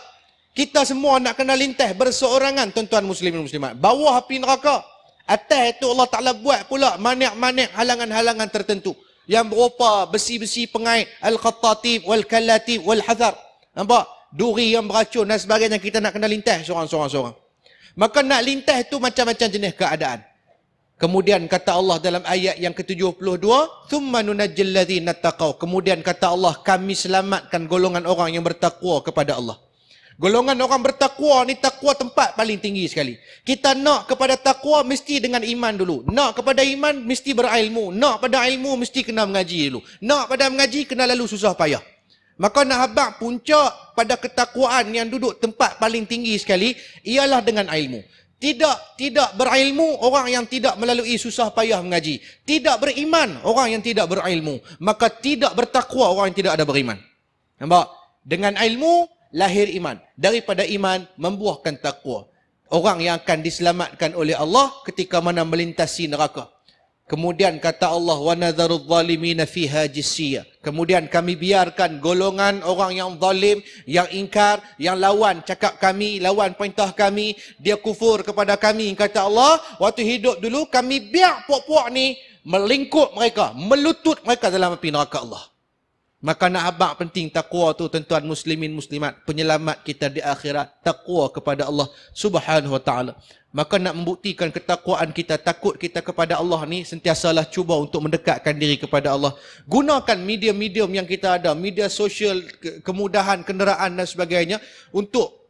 Kita semua nak kena lintas berseorangan tuan-tuan muslim dan muslimat. Bawah api neraka. Atas itu Allah Ta'ala buat pula maniak-maniak halangan-halangan tertentu. Yang berupa besi-besi pengait. al khattatib, al kalatib al hathar Nampak? Duri yang beracun dan sebagainya kita nak kena lintas seorang-seorang. Maka nak lintas itu macam-macam jenis keadaan. Kemudian kata Allah dalam ayat yang ke-72, "Tsumma nunajjil ladzina taqaw." Kemudian kata Allah, kami selamatkan golongan orang yang bertakwa kepada Allah. Golongan orang bertakwa ni takwa tempat paling tinggi sekali. Kita nak kepada takwa mesti dengan iman dulu. Nak kepada iman mesti berilmu. Nak pada ilmu mesti kena mengaji dulu. Nak pada mengaji kena lalu susah payah. Maka nak habak puncak pada ketakwaan yang duduk tempat paling tinggi sekali ialah dengan ilmu. Tidak tidak berilmu orang yang tidak melalui susah payah mengaji. Tidak beriman orang yang tidak berilmu. Maka tidak bertakwa orang yang tidak ada beriman. Nampak? Dengan ilmu lahir iman. Daripada iman membuahkan takwa. Orang yang akan diselamatkan oleh Allah ketika mana melintasi neraka. Kemudian kata Allah wa nadharu dhalimin fiha jisiyah. Kemudian kami biarkan golongan orang yang zalim, yang ingkar, yang lawan cakap kami, lawan perintah kami, dia kufur kepada kami kata Allah. Waktu hidup dulu kami biar puak-puak ni melingkup mereka, melutut mereka dalam api neraka Allah. Maka nak abang penting takwa tu tuan-tuan muslimin muslimat penyelamat kita di akhirat takwa kepada Allah Subhanahu Wa Taala. Maka nak membuktikan ketakwaan kita takut kita kepada Allah ni sentiasalah cuba untuk mendekatkan diri kepada Allah. Gunakan medium-medium yang kita ada, media sosial, kemudahan kenderaan dan sebagainya untuk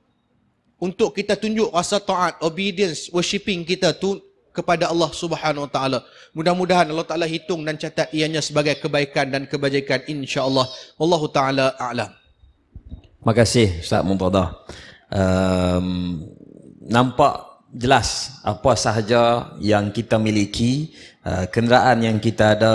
untuk kita tunjuk rasa taat, obedience, worshipping kita tu kepada Allah Subhanahu Wa Taala. Mudah-mudahan Allah Taala hitung dan catat ianya sebagai kebaikan dan kebajikan insya-Allah. Wallahu taala a'lam. Terima kasih Ustaz Mumtada. Um, nampak jelas apa sahaja yang kita miliki, uh, kenderaan yang kita ada,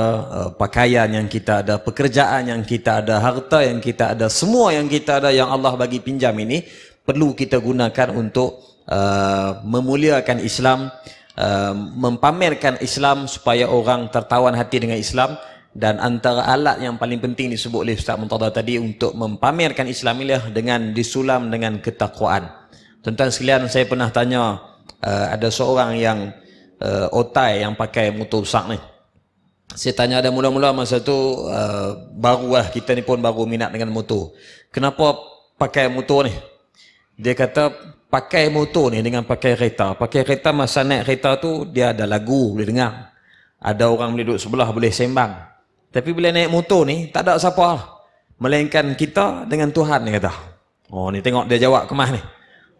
uh, pakaian yang kita ada, pekerjaan yang kita ada, harta yang kita ada, semua yang kita ada yang Allah bagi pinjam ini perlu kita gunakan untuk uh, memuliakan Islam. Um, mempamerkan Islam supaya orang tertawan hati dengan Islam dan antara alat yang paling penting disebut oleh Ustaz Muntada tadi untuk mempamerkan Islam ialah dengan disulam dengan ketakwaan. Tentang tuan sekalian saya pernah tanya uh, ada seorang yang uh, otai yang pakai motor usak ni. Saya tanya ada mula-mula masa tu uh, barulah kita ni pun baru minat dengan motor. Kenapa pakai motor ni? dia kata pakai motor ni dengan pakai kereta pakai kereta masa naik kereta tu dia ada lagu boleh dengar ada orang boleh duduk sebelah boleh sembang tapi bila naik motor ni tak ada siapa lah. melainkan kita dengan Tuhan dia kata oh ni tengok dia jawab kemah ni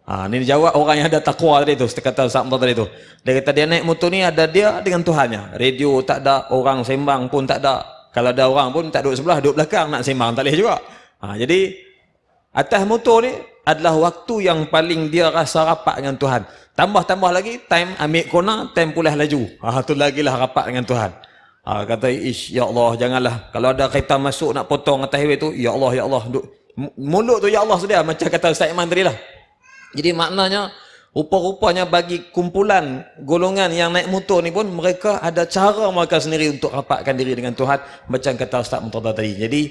Ha, ini dia jawab orang yang ada takwa tadi tu, kata Ustaz tadi tu. Dia kata dia naik motor ni ada dia dengan Tuhannya. Radio tak ada, orang sembang pun tak ada. Kalau ada orang pun tak duduk sebelah, duduk belakang nak sembang tak boleh juga. Ha, jadi atas motor ni adalah waktu yang paling dia rasa rapat dengan Tuhan. Tambah-tambah lagi, time ambil kona, time pulih laju. Ha, lagi lah rapat dengan Tuhan. Ha, kata, ish, ya Allah, janganlah. Kalau ada kereta masuk nak potong atas highway tu, ya Allah, ya Allah. Duk, mulut tu, ya Allah, sudah. Macam kata Ustaz Iman tadi lah. Jadi maknanya, rupa-rupanya bagi kumpulan golongan yang naik motor ni pun, mereka ada cara mereka sendiri untuk rapatkan diri dengan Tuhan. Macam kata Ustaz Muntadah tadi. Jadi,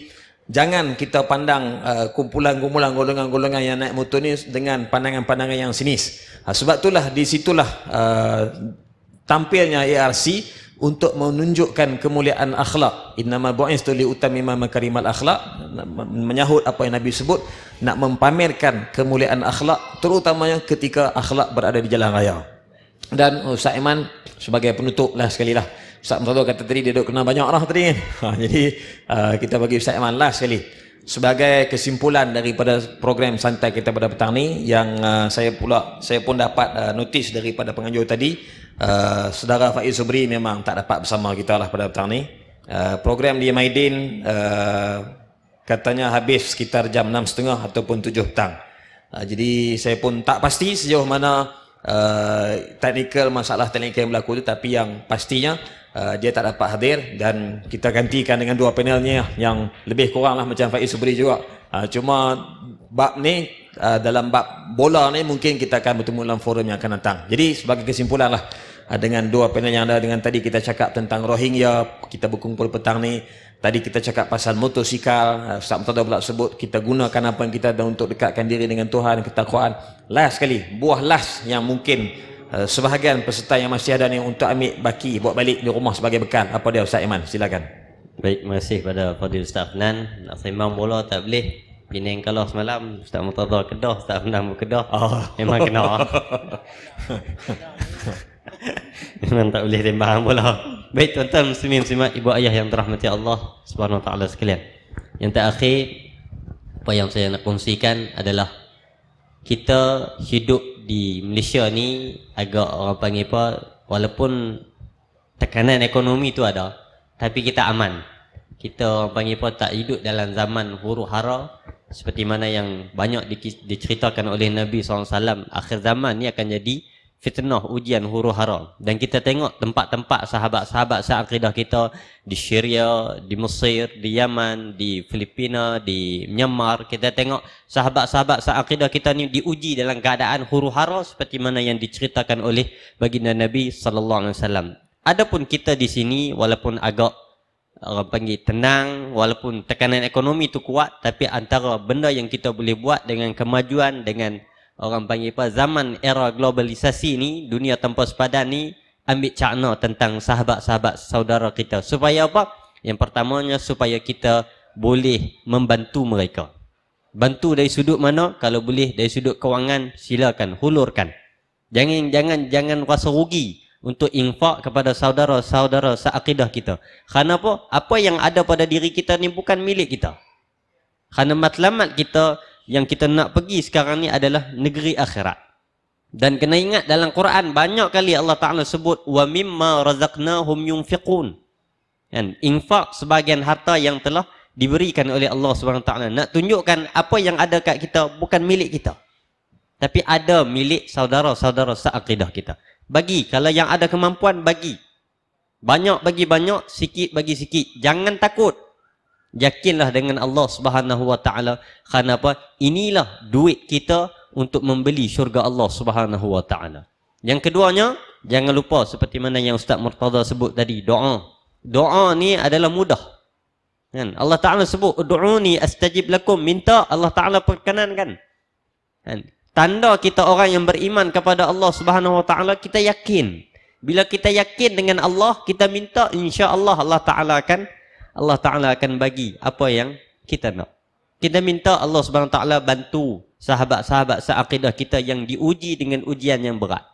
Jangan kita pandang uh, kumpulan-kumpulan golongan-golongan yang naik motor ni dengan pandangan-pandangan yang sinis. Uh, sebab itulah di situlah uh, tampilnya ARC untuk menunjukkan kemuliaan akhlak. Innama bu'istu li utamima makarimal akhlak menyahut apa yang Nabi sebut nak mempamerkan kemuliaan akhlak terutamanya ketika akhlak berada di jalan raya. Dan Ustaz uh, Iman sebagai penutup lah sekali lah. Ustaz Mustafa kata tadi dia duduk kena banyak orang tadi kan. Ha, jadi uh, kita bagi Ustaz Iman last sekali. Sebagai kesimpulan daripada program santai kita pada petang ni yang uh, saya pula saya pun dapat uh, notis daripada penganjur tadi uh, saudara Faiz Subri memang tak dapat bersama kita lah pada petang ni. Uh, program di Maidin uh, katanya habis sekitar jam 6.30 ataupun 7 petang. Uh, jadi saya pun tak pasti sejauh mana uh, teknikal masalah teknikal yang berlaku tu tapi yang pastinya uh, dia tak dapat hadir dan kita gantikan dengan dua panelnya yang lebih lah macam Faiz Subri juga. Uh, cuma bab ni uh, dalam bab bola ni mungkin kita akan bertemu dalam forum yang akan datang. Jadi sebagai kesimpulanlah uh, dengan dua panel yang ada dengan tadi kita cakap tentang Rohingya kita berkumpul petang ni Tadi kita cakap pasal motosikal, uh, Ustaz Mutada pula sebut kita gunakan apa yang kita ada untuk dekatkan diri dengan Tuhan, ketakuan. Last sekali, buah last yang mungkin Eh, sebahagian peserta yang masih ada ni untuk ambil baki bawa balik di rumah sebagai bekal apa dia Ustaz Iman silakan baik terima kasih kepada Fadil Ustaz Fenan nak sembang bola tak boleh Pening kalau semalam Ustaz Murtadha Kedah Ustaz Fenan Kedah oh. memang kena memang tak boleh sembang bola baik tuan-tuan muslimin muslimat ibu ayah yang terahmati Allah subhanahu taala sekalian yang terakhir apa yang saya nak kongsikan adalah kita hidup di Malaysia ni agak orang panggil apa walaupun tekanan ekonomi tu ada tapi kita aman kita orang panggil apa tak hidup dalam zaman huru hara seperti mana yang banyak diceritakan oleh Nabi SAW akhir zaman ni akan jadi fitnah ujian huru hara dan kita tengok tempat-tempat sahabat-sahabat seakidah kita di Syria, di Mesir, di Yaman, di Filipina, di Myanmar kita tengok sahabat-sahabat seakidah kita ni diuji dalam keadaan huru hara seperti mana yang diceritakan oleh baginda Nabi sallallahu alaihi wasallam. Adapun kita di sini walaupun agak orang panggil tenang walaupun tekanan ekonomi tu kuat tapi antara benda yang kita boleh buat dengan kemajuan dengan orang panggil apa zaman era globalisasi ni dunia tanpa sepadan ni ambil cakna tentang sahabat-sahabat saudara kita supaya apa yang pertamanya supaya kita boleh membantu mereka bantu dari sudut mana kalau boleh dari sudut kewangan silakan hulurkan jangan jangan jangan rasa rugi untuk infak kepada saudara-saudara seakidah kita. Karena apa? Apa yang ada pada diri kita ni bukan milik kita. Karena matlamat kita yang kita nak pergi sekarang ni adalah negeri akhirat. Dan kena ingat dalam Quran banyak kali Allah Taala sebut wa mimma razaqnahum yunfiqun. Kan? Infak sebahagian harta yang telah diberikan oleh Allah Subhanahu Taala. Nak tunjukkan apa yang ada kat kita bukan milik kita. Tapi ada milik saudara-saudara seakidah kita. Bagi kalau yang ada kemampuan bagi. Banyak bagi banyak, sikit bagi sikit. Jangan takut yakinlah dengan Allah Subhanahu Wa Taala kerana inilah duit kita untuk membeli syurga Allah Subhanahu Wa Taala yang keduanya jangan lupa seperti mana yang Ustaz Murtaza sebut tadi doa doa ni adalah mudah kan Allah Taala sebut du'uni astajib lakum minta Allah Taala perkenankan kan tanda kita orang yang beriman kepada Allah Subhanahu Wa Taala kita yakin bila kita yakin dengan Allah kita minta insya-Allah Allah Taala akan Allah Ta'ala akan bagi apa yang kita nak. Kita minta Allah Subhanahu Ta'ala bantu sahabat-sahabat seakidah kita yang diuji dengan ujian yang berat.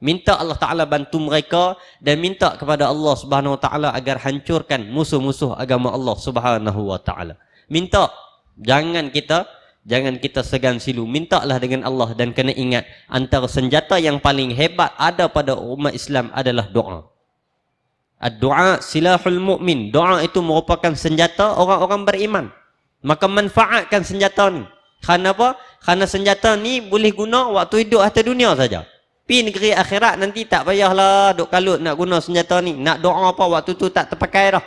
Minta Allah Ta'ala bantu mereka dan minta kepada Allah Subhanahu Ta'ala agar hancurkan musuh-musuh agama Allah Subhanahu Wa Ta'ala. Minta jangan kita jangan kita segan silu mintalah dengan Allah dan kena ingat antara senjata yang paling hebat ada pada umat Islam adalah doa doa silahul mukmin. Doa itu merupakan senjata orang-orang beriman. Maka manfaatkan senjata ni. Kerana apa? Kerana senjata ni boleh guna waktu hidup atas dunia saja. Pi negeri akhirat nanti tak payahlah duk kalut nak guna senjata ni. Nak doa apa waktu tu tak terpakai dah.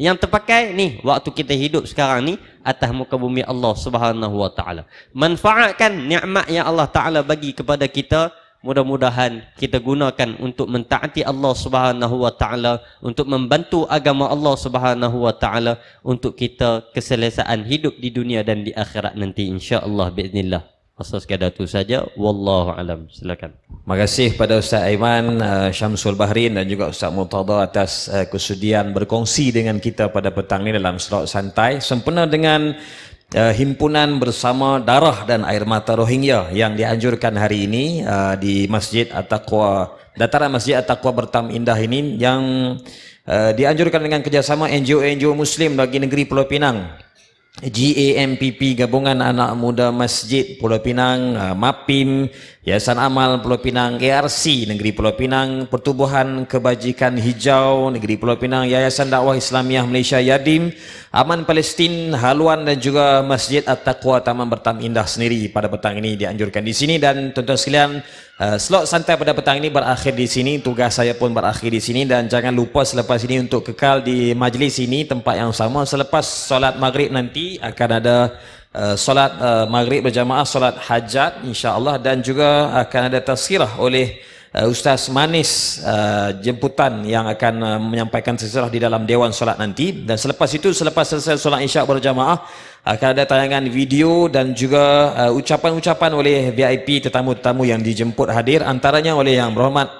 Yang terpakai ni waktu kita hidup sekarang ni atas muka bumi Allah Subhanahu Wa Taala. Manfaatkan nikmat yang Allah Taala bagi kepada kita mudah-mudahan kita gunakan untuk mentaati Allah Subhanahu wa taala untuk membantu agama Allah Subhanahu wa taala untuk kita keselesaan hidup di dunia dan di akhirat nanti Insya Allah باذنillah Asal sekadar tu saja Wallahu alam. Silakan Terima kasih pada Ustaz Aiman eh, Syamsul Bahrin Dan juga Ustaz Murtada Atas eh, kesudian berkongsi dengan kita pada petang ini Dalam surat santai Sempena dengan uh, himpunan bersama darah dan air mata Rohingya yang dianjurkan hari ini uh, di Masjid Ataqwa dataran Masjid Ataqwa taqwa Bertam Indah ini yang uh, dianjurkan dengan kerjasama NGO-NGO Muslim bagi negeri Pulau Pinang GAMPP Gabungan Anak Muda Masjid Pulau Pinang MAPIM Yayasan Amal Pulau Pinang ARC Negeri Pulau Pinang Pertubuhan Kebajikan Hijau Negeri Pulau Pinang Yayasan Dakwah Islamiah Malaysia Yadim Aman Palestin Haluan dan juga Masjid At-Taqwa Taman Bertam Indah sendiri pada petang ini dianjurkan di sini dan tuan-tuan sekalian eh, slot santai pada petang ini berakhir di sini tugas saya pun berakhir di sini dan jangan lupa selepas ini untuk kekal di majlis ini tempat yang sama selepas solat maghrib nanti akan ada Eh, solat uh, maghrib berjamaah solat hajat insyaallah dan juga akan ada tazkirah oleh uh, ustaz manis uh, jemputan yang akan uh, menyampaikan tazkirah di dalam dewan solat nanti dan selepas itu selepas selesai solat insya berjamaah akan ada tayangan video dan juga uh, ucapan-ucapan oleh VIP tetamu-tetamu yang dijemput hadir antaranya oleh yang berhormat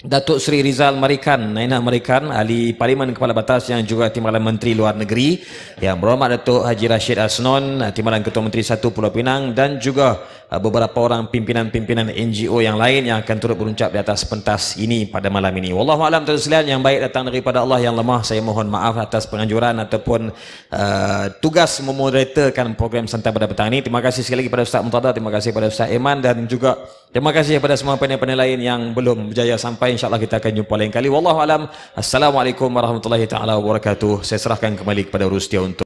Datuk Seri Rizal Marikan, Naina Marikan, ahli Parlimen Kepala Batas yang juga Timbalan Menteri Luar Negeri yang berhormat Datuk Haji Rashid Asnon, Timbalan Ketua Menteri Satu Pulau Pinang dan juga uh, beberapa orang pimpinan-pimpinan NGO yang lain yang akan turut beruncap di atas pentas ini pada malam ini. Wallahu a'lam tuan yang baik datang daripada Allah yang lemah. Saya mohon maaf atas penganjuran ataupun uh, tugas memoderatorkan program santai pada petang ini. Terima kasih sekali lagi kepada Ustaz Muntada, terima kasih kepada Ustaz Iman dan juga terima kasih kepada semua panel-panel lain yang belum berjaya sampai lain insyaallah kita akan jumpa lain kali wallahu alam assalamualaikum warahmatullahi taala wabarakatuh saya serahkan kembali kepada Rustia untuk